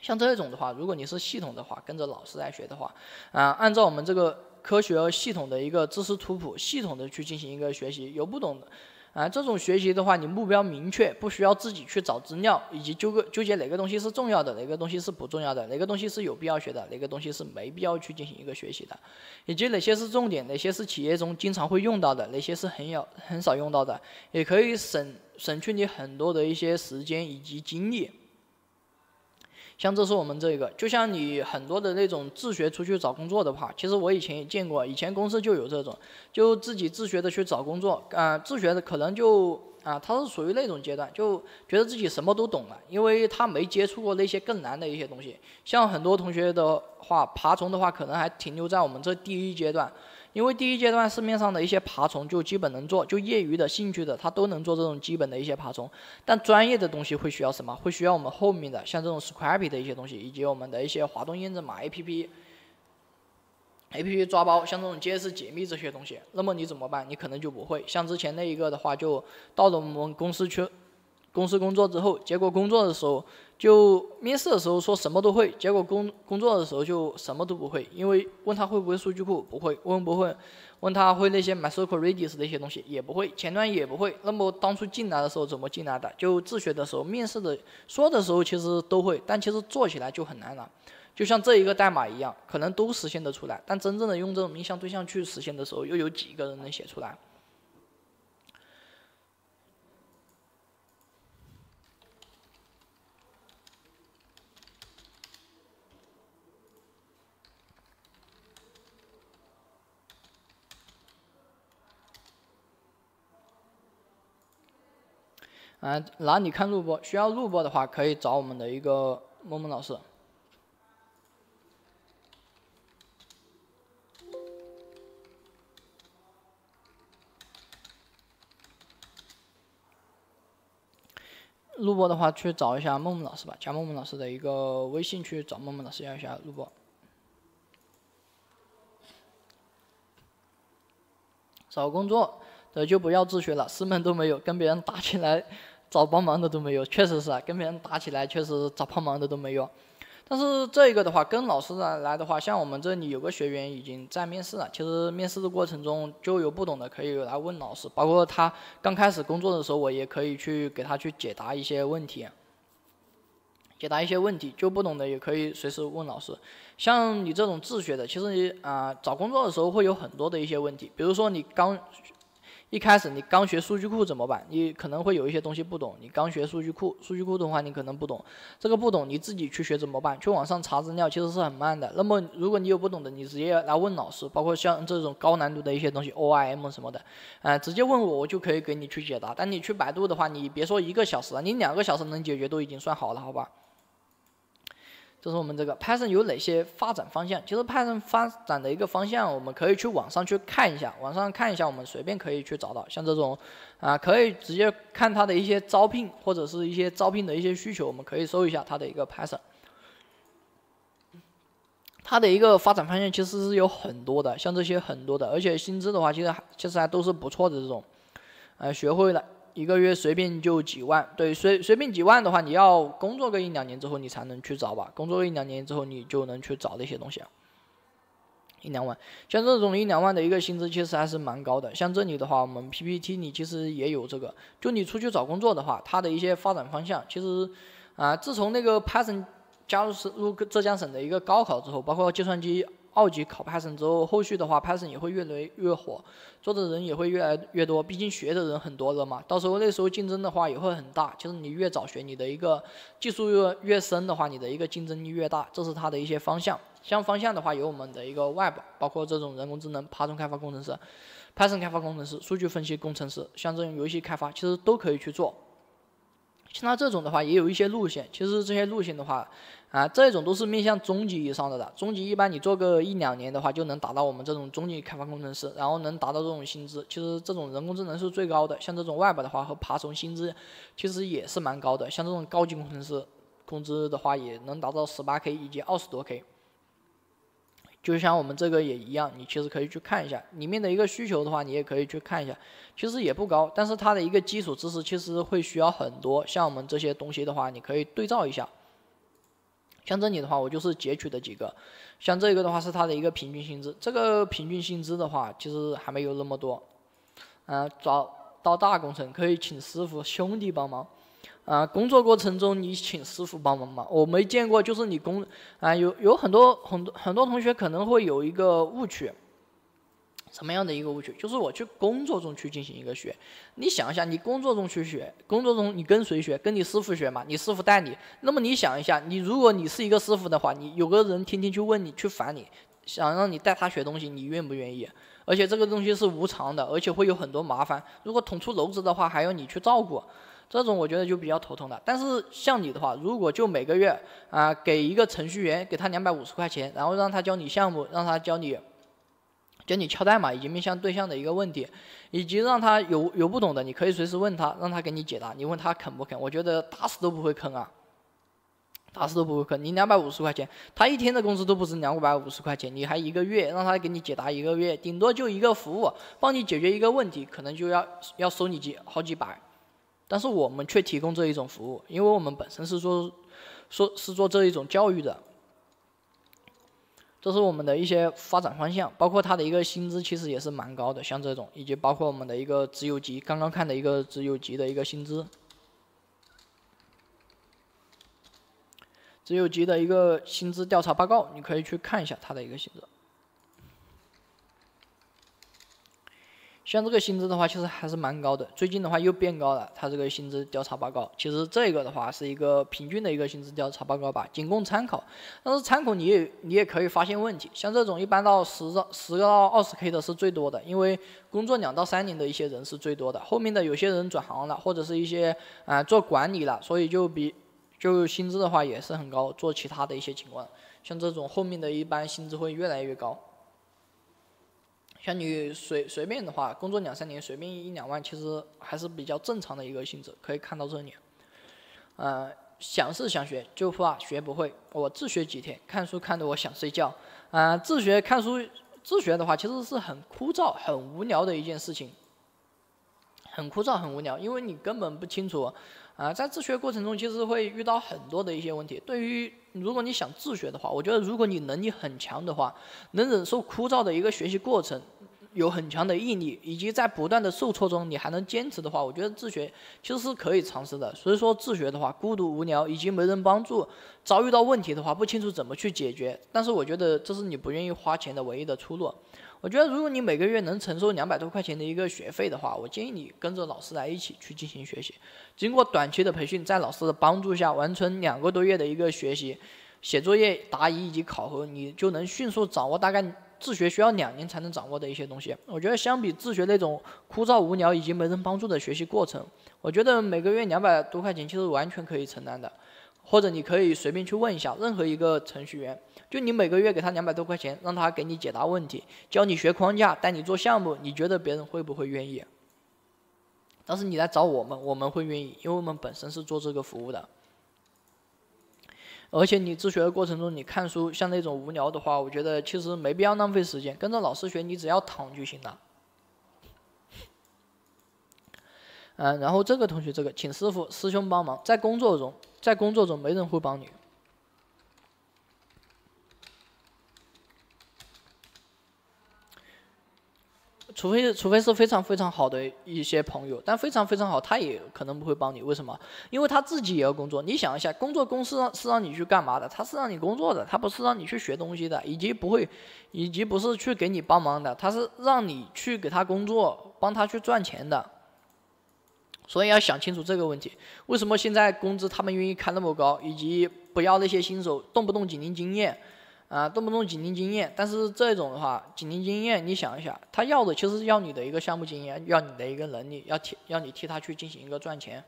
像这种的话，如果你是系统的话，跟着老师来学的话，啊，按照我们这个。科学和系统的一个知识图谱，系统的去进行一个学习，有不懂的，啊，这种学习的话，你目标明确，不需要自己去找资料，以及纠个纠结哪个东西是重要的，哪个东西是不重要的，哪个东西是有必要学的，哪个东西是没必要去进行一个学习的，以及哪些是重点，哪些是企业中经常会用到的，哪些是很有很少用到的，也可以省省去你很多的一些时间以及精力。像这是我们这个，就像你很多的那种自学出去找工作的话，其实我以前也见过，以前公司就有这种，就自己自学的去找工作，啊，自学的可能就啊，他是属于那种阶段，就觉得自己什么都懂了，因为他没接触过那些更难的一些东西。像很多同学的话，爬虫的话，可能还停留在我们这第一阶段。因为第一阶段市面上的一些爬虫就基本能做，就业余的兴趣的他都能做这种基本的一些爬虫，但专业的东西会需要什么？会需要我们后面的像这种 scrapy 的一些东西，以及我们的一些滑动验证码 A P P，A P P 抓包，像这种 JS 解密这些东西。那么你怎么办？你可能就不会。像之前那一个的话，就到了我们公司去，公司工作之后，结果工作的时候。就面试的时候说什么都会，结果工工作的时候就什么都不会。因为问他会不会数据库，不会；问不会，问他会那些 MySQL、Redis 的一些东西也不会，前端也不会。那么当初进来的时候怎么进来的？就自学的时候，面试的说的时候其实都会，但其实做起来就很难了。就像这一个代码一样，可能都实现得出来，但真正的用这种面向对象去实现的时候，又有几个人能写出来？嗯，哪你看录播，需要录播的话可以找我们的一个梦梦老师。录播的话去找一下梦梦老师吧，加梦梦老师的一个微信去找梦梦老师要一下录播。找工作的就不要自学了，师门都没有，跟别人打起来。找帮忙的都没有，确实是啊，跟别人打起来确实找帮忙的都没有。但是这个的话，跟老师来来的话，像我们这里有个学员已经在面试了。其实面试的过程中就有不懂的可以来问老师，包括他刚开始工作的时候，我也可以去给他去解答一些问题，解答一些问题，就不懂的也可以随时问老师。像你这种自学的，其实你啊，找工作的时候会有很多的一些问题，比如说你刚。一开始你刚学数据库怎么办？你可能会有一些东西不懂。你刚学数据库，数据库的话你可能不懂，这个不懂你自己去学怎么办？去网上查资料其实是很慢的。那么如果你有不懂的，你直接来问老师，包括像这种高难度的一些东西，O I M 什么的，啊，直接问我，我就可以给你去解答。但你去百度的话，你别说一个小时，你两个小时能解决都已经算好了，好吧？这是我们这个 Python 有哪些发展方向？其实 Python 发展的一个方向，我们可以去网上去看一下。网上看一下，我们随便可以去找到，像这种，啊，可以直接看它的一些招聘或者是一些招聘的一些需求，我们可以搜一下它的一个 Python。它的一个发展方向其实是有很多的，像这些很多的，而且薪资的话，其实其实还都是不错的这种，呃，学会了。一个月随便就几万，对，随随便几万的话，你要工作个一两年之后，你才能去找吧。工作个一两年之后，你就能去找那些东西啊。一两万，像这种一两万的一个薪资，其实还是蛮高的。像这里的话，我们 PPT 里其实也有这个。就你出去找工作的话，它的一些发展方向，其实啊，自从那个 Python 加入入浙江省的一个高考之后，包括计算机。二级考 Python 之后，后续的话 Python 也会越来越火，做的人也会越来越多。毕竟学的人很多了嘛，到时候那时候竞争的话也会很大。就是你越早学，你的一个技术越越深的话，你的一个竞争力越大。这是它的一些方向。像方向的话，有我们的一个 Web，包括这种人工智能、爬虫开发工程师、Python 开发工程师、数据分析工程师，像这种游戏开发，其实都可以去做。像它这种的话，也有一些路线。其实这些路线的话。啊，这种都是面向中级以上的的，中级一般你做个一两年的话，就能达到我们这种中级开发工程师，然后能达到这种薪资。其实这种人工智能是最高的，像这种外 b 的话和爬虫薪资，其实也是蛮高的。像这种高级工程师，工资的话也能达到十八 K 以及二十多 K。就像我们这个也一样，你其实可以去看一下里面的一个需求的话，你也可以去看一下，其实也不高，但是它的一个基础知识其实会需要很多。像我们这些东西的话，你可以对照一下。像这里的话，我就是截取的几个。像这个的话，是它的一个平均薪资。这个平均薪资的话，其实还没有那么多。嗯，找到大工程可以请师傅兄弟帮忙。啊，工作过程中你请师傅帮忙嘛，我没见过。就是你工，啊，有有很多很多很多同学可能会有一个误区。什么样的一个误区？就是我去工作中去进行一个学，你想一下，你工作中去学，工作中你跟谁学？跟你师傅学嘛？你师傅带你。那么你想一下，你如果你是一个师傅的话，你有个人天天去问你，去烦你，想让你带他学东西，你愿不愿意？而且这个东西是无偿的，而且会有很多麻烦。如果捅出篓子的话，还要你去照顾，这种我觉得就比较头疼的。但是像你的话，如果就每个月啊给一个程序员给他两百五十块钱，然后让他教你项目，让他教你。教你敲代码以及面向对象的一个问题，以及让他有有不懂的，你可以随时问他，让他给你解答。你问他肯不肯？我觉得打死都不会坑啊，打死都不会坑。你两百五十块钱，他一天的工资都不止两百五十块钱，你还一个月让他给你解答一个月，顶多就一个服务，帮你解决一个问题，可能就要要收你几好几百。但是我们却提供这一种服务，因为我们本身是做，说是做这一种教育的。这是我们的一些发展方向，包括它的一个薪资，其实也是蛮高的。像这种，以及包括我们的一个自由级，刚刚看的一个自由级的一个薪资，自由级的一个薪资调查报告，你可以去看一下它的一个薪资。像这个薪资的话，其实还是蛮高的。最近的话又变高了。它这个薪资调查报告，其实这个的话是一个平均的一个薪资调查报告吧，仅供参考。但是参考你也你也可以发现问题。像这种一般到十到十到二十 K 的是最多的，因为工作两到三年的一些人是最多的。后面的有些人转行了，或者是一些啊做管理了，所以就比就薪资的话也是很高。做其他的一些情况，像这种后面的一般薪资会越来越高。像你随随便的话，工作两三年，随便一两万，其实还是比较正常的一个性质。可以看到这里，呃，想是想学，就怕学不会。我自学几天，看书看得我想睡觉。啊，自学看书，自学的话，其实是很枯燥、很无聊的一件事情。很枯燥、很无聊，因为你根本不清楚。啊，在自学过程中，其实会遇到很多的一些问题。对于如果你想自学的话，我觉得如果你能力很强的话，能忍受枯燥的一个学习过程。有很强的毅力，以及在不断的受挫中你还能坚持的话，我觉得自学其实是可以尝试的。所以说自学的话，孤独无聊以及没人帮助，遭遇到问题的话不清楚怎么去解决，但是我觉得这是你不愿意花钱的唯一的出路。我觉得如果你每个月能承受两百多块钱的一个学费的话，我建议你跟着老师来一起去进行学习。经过短期的培训，在老师的帮助下完成两个多月的一个学习、写作业、答疑以及考核，你就能迅速掌握大概。自学需要两年才能掌握的一些东西，我觉得相比自学那种枯燥无聊以及没人帮助的学习过程，我觉得每个月两百多块钱其实完全可以承担的。或者你可以随便去问一下任何一个程序员，就你每个月给他两百多块钱，让他给你解答问题，教你学框架，带你做项目，你觉得别人会不会愿意？但是你来找我们，我们会愿意，因为我们本身是做这个服务的。而且你自学的过程中，你看书像那种无聊的话，我觉得其实没必要浪费时间。跟着老师学，你只要躺就行了。嗯，然后这个同学，这个请师傅、师兄帮忙。在工作中，在工作中没人会帮你。除非除非是非常非常好的一些朋友，但非常非常好，他也可能不会帮你。为什么？因为他自己也要工作。你想一下，工作公司是让你去干嘛的？他是让你工作的，他不是让你去学东西的，以及不会，以及不是去给你帮忙的，他是让你去给他工作，帮他去赚钱的。所以要想清楚这个问题，为什么现在工资他们愿意开那么高，以及不要那些新手，动不动几年经验。啊，动不动几年经验，但是这种的话，几年经验，你想一想，他要的其实要你的一个项目经验，要你的一个能力，要替要你替他去进行一个赚钱。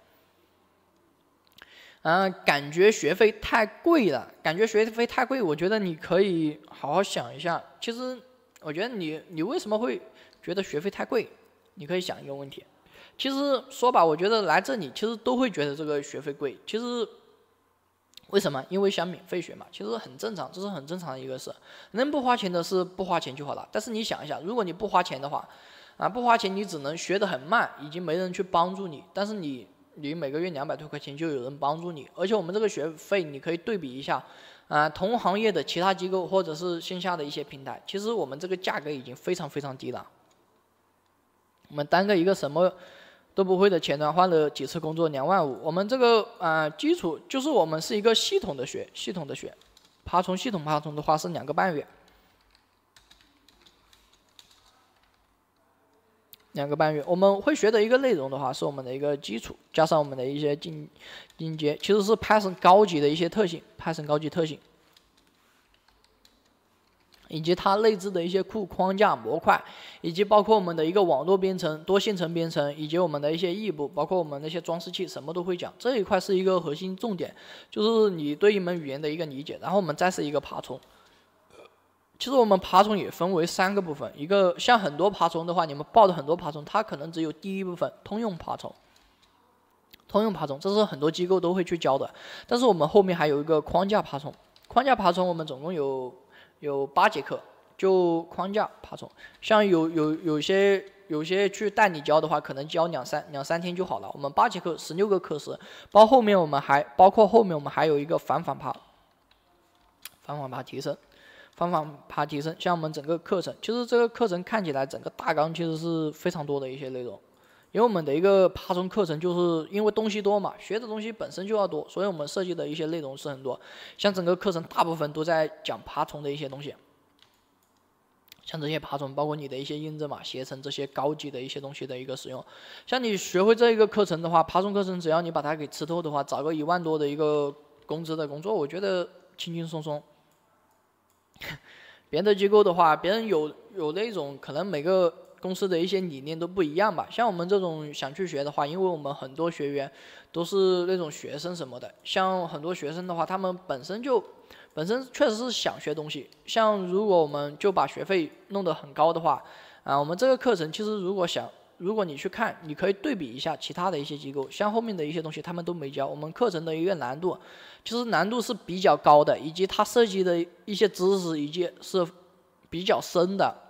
嗯，感觉学费太贵了，感觉学费太贵，我觉得你可以好好想一下。其实，我觉得你你为什么会觉得学费太贵？你可以想一个问题。其实说吧，我觉得来这里其实都会觉得这个学费贵。其实。为什么？因为想免费学嘛，其实很正常，这是很正常的一个事。能不花钱的是不花钱就好了。但是你想一想，如果你不花钱的话，啊，不花钱你只能学得很慢，已经没人去帮助你。但是你，你每个月两百多块钱就有人帮助你，而且我们这个学费你可以对比一下，啊，同行业的其他机构或者是线下的一些平台，其实我们这个价格已经非常非常低了。我们单个一个什么？都不会的前端换了几次工作，两万五。我们这个呃基础就是我们是一个系统的学，系统的学。爬虫系统爬虫的话是两个半月，两个半月。我们会学的一个内容的话是我们的一个基础，加上我们的一些进进阶，其实是 Python 高级的一些特性，Python 高级特性。以及它内置的一些库、框架、模块，以及包括我们的一个网络编程、多线程编程，以及我们的一些异步，包括我们那些装饰器，什么都会讲。这一块是一个核心重点，就是你对一门语言的一个理解。然后我们再是一个爬虫。其实我们爬虫也分为三个部分，一个像很多爬虫的话，你们报的很多爬虫，它可能只有第一部分通用爬虫，通用爬虫，这是很多机构都会去教的。但是我们后面还有一个框架爬虫，框架爬虫我们总共有。有八节课，就框架爬虫，像有有有些有些去代理教的话，可能教两三两三天就好了。我们八节课，十六个课时，包后面我们还包括后面我们还有一个反反爬，反反爬提升，反反爬提升。像我们整个课程，其实这个课程看起来整个大纲其实是非常多的一些内容。因为我们的一个爬虫课程，就是因为东西多嘛，学的东西本身就要多，所以我们设计的一些内容是很多。像整个课程大部分都在讲爬虫的一些东西，像这些爬虫，包括你的一些验证码、携程这些高级的一些东西的一个使用。像你学会这一个课程的话，爬虫课程只要你把它给吃透的话，找个一万多的一个工资的工作，我觉得轻轻松松。别的机构的话，别人有有那种可能每个。公司的一些理念都不一样吧？像我们这种想去学的话，因为我们很多学员都是那种学生什么的。像很多学生的话，他们本身就本身确实是想学东西。像如果我们就把学费弄得很高的话，啊，我们这个课程其实如果想，如果你去看，你可以对比一下其他的一些机构，像后面的一些东西他们都没教。我们课程的一个难度，其实难度是比较高的，以及它涉及的一些知识以及是比较深的。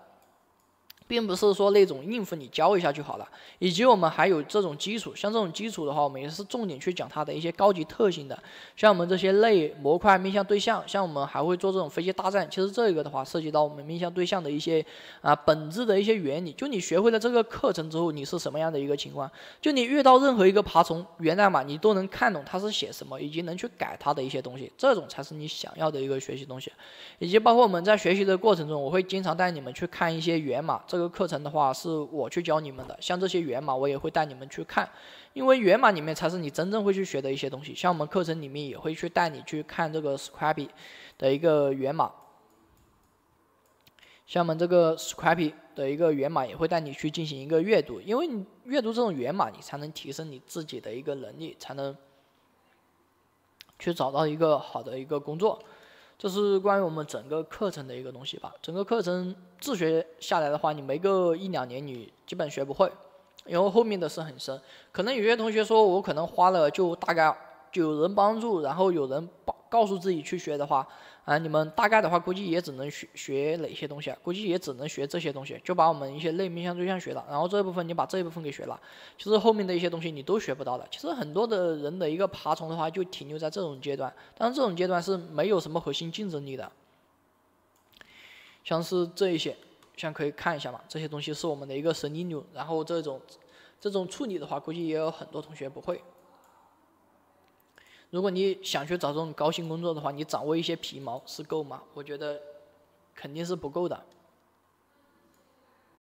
并不是说那种应付你教一下就好了，以及我们还有这种基础，像这种基础的话，我们也是重点去讲它的一些高级特性的，像我们这些类模块面向对象，像我们还会做这种飞机大战，其实这个的话涉及到我们面向对象的一些啊本质的一些原理。就你学会了这个课程之后，你是什么样的一个情况？就你遇到任何一个爬虫源代码，你都能看懂它是写什么，以及能去改它的一些东西，这种才是你想要的一个学习东西，以及包括我们在学习的过程中，我会经常带你们去看一些源码。这个课程的话，是我去教你们的。像这些源码，我也会带你们去看，因为源码里面才是你真正会去学的一些东西。像我们课程里面也会去带你去看这个 Scrapy 的一个源码，像我们这个 Scrapy 的一个源码也会带你去进行一个阅读，因为你阅读这种源码，你才能提升你自己的一个能力，才能去找到一个好的一个工作。这是关于我们整个课程的一个东西吧。整个课程自学下来的话，你没个一两年，你基本学不会。然后后面的是很深，可能有些同学说我可能花了就大概，就有人帮助，然后有人帮告诉自己去学的话。啊，你们大概的话估计也只能学学哪些东西啊？估计也只能学这些东西，就把我们一些类面向对象学了，然后这一部分你把这一部分给学了，其实后面的一些东西你都学不到了。其实很多的人的一个爬虫的话就停留在这种阶段，但是这种阶段是没有什么核心竞争力的。像是这一些，像可以看一下嘛，这些东西是我们的一个神经瘤，然后这种这种处理的话，估计也有很多同学不会。如果你想去找这种高薪工作的话，你掌握一些皮毛是够吗？我觉得肯定是不够的。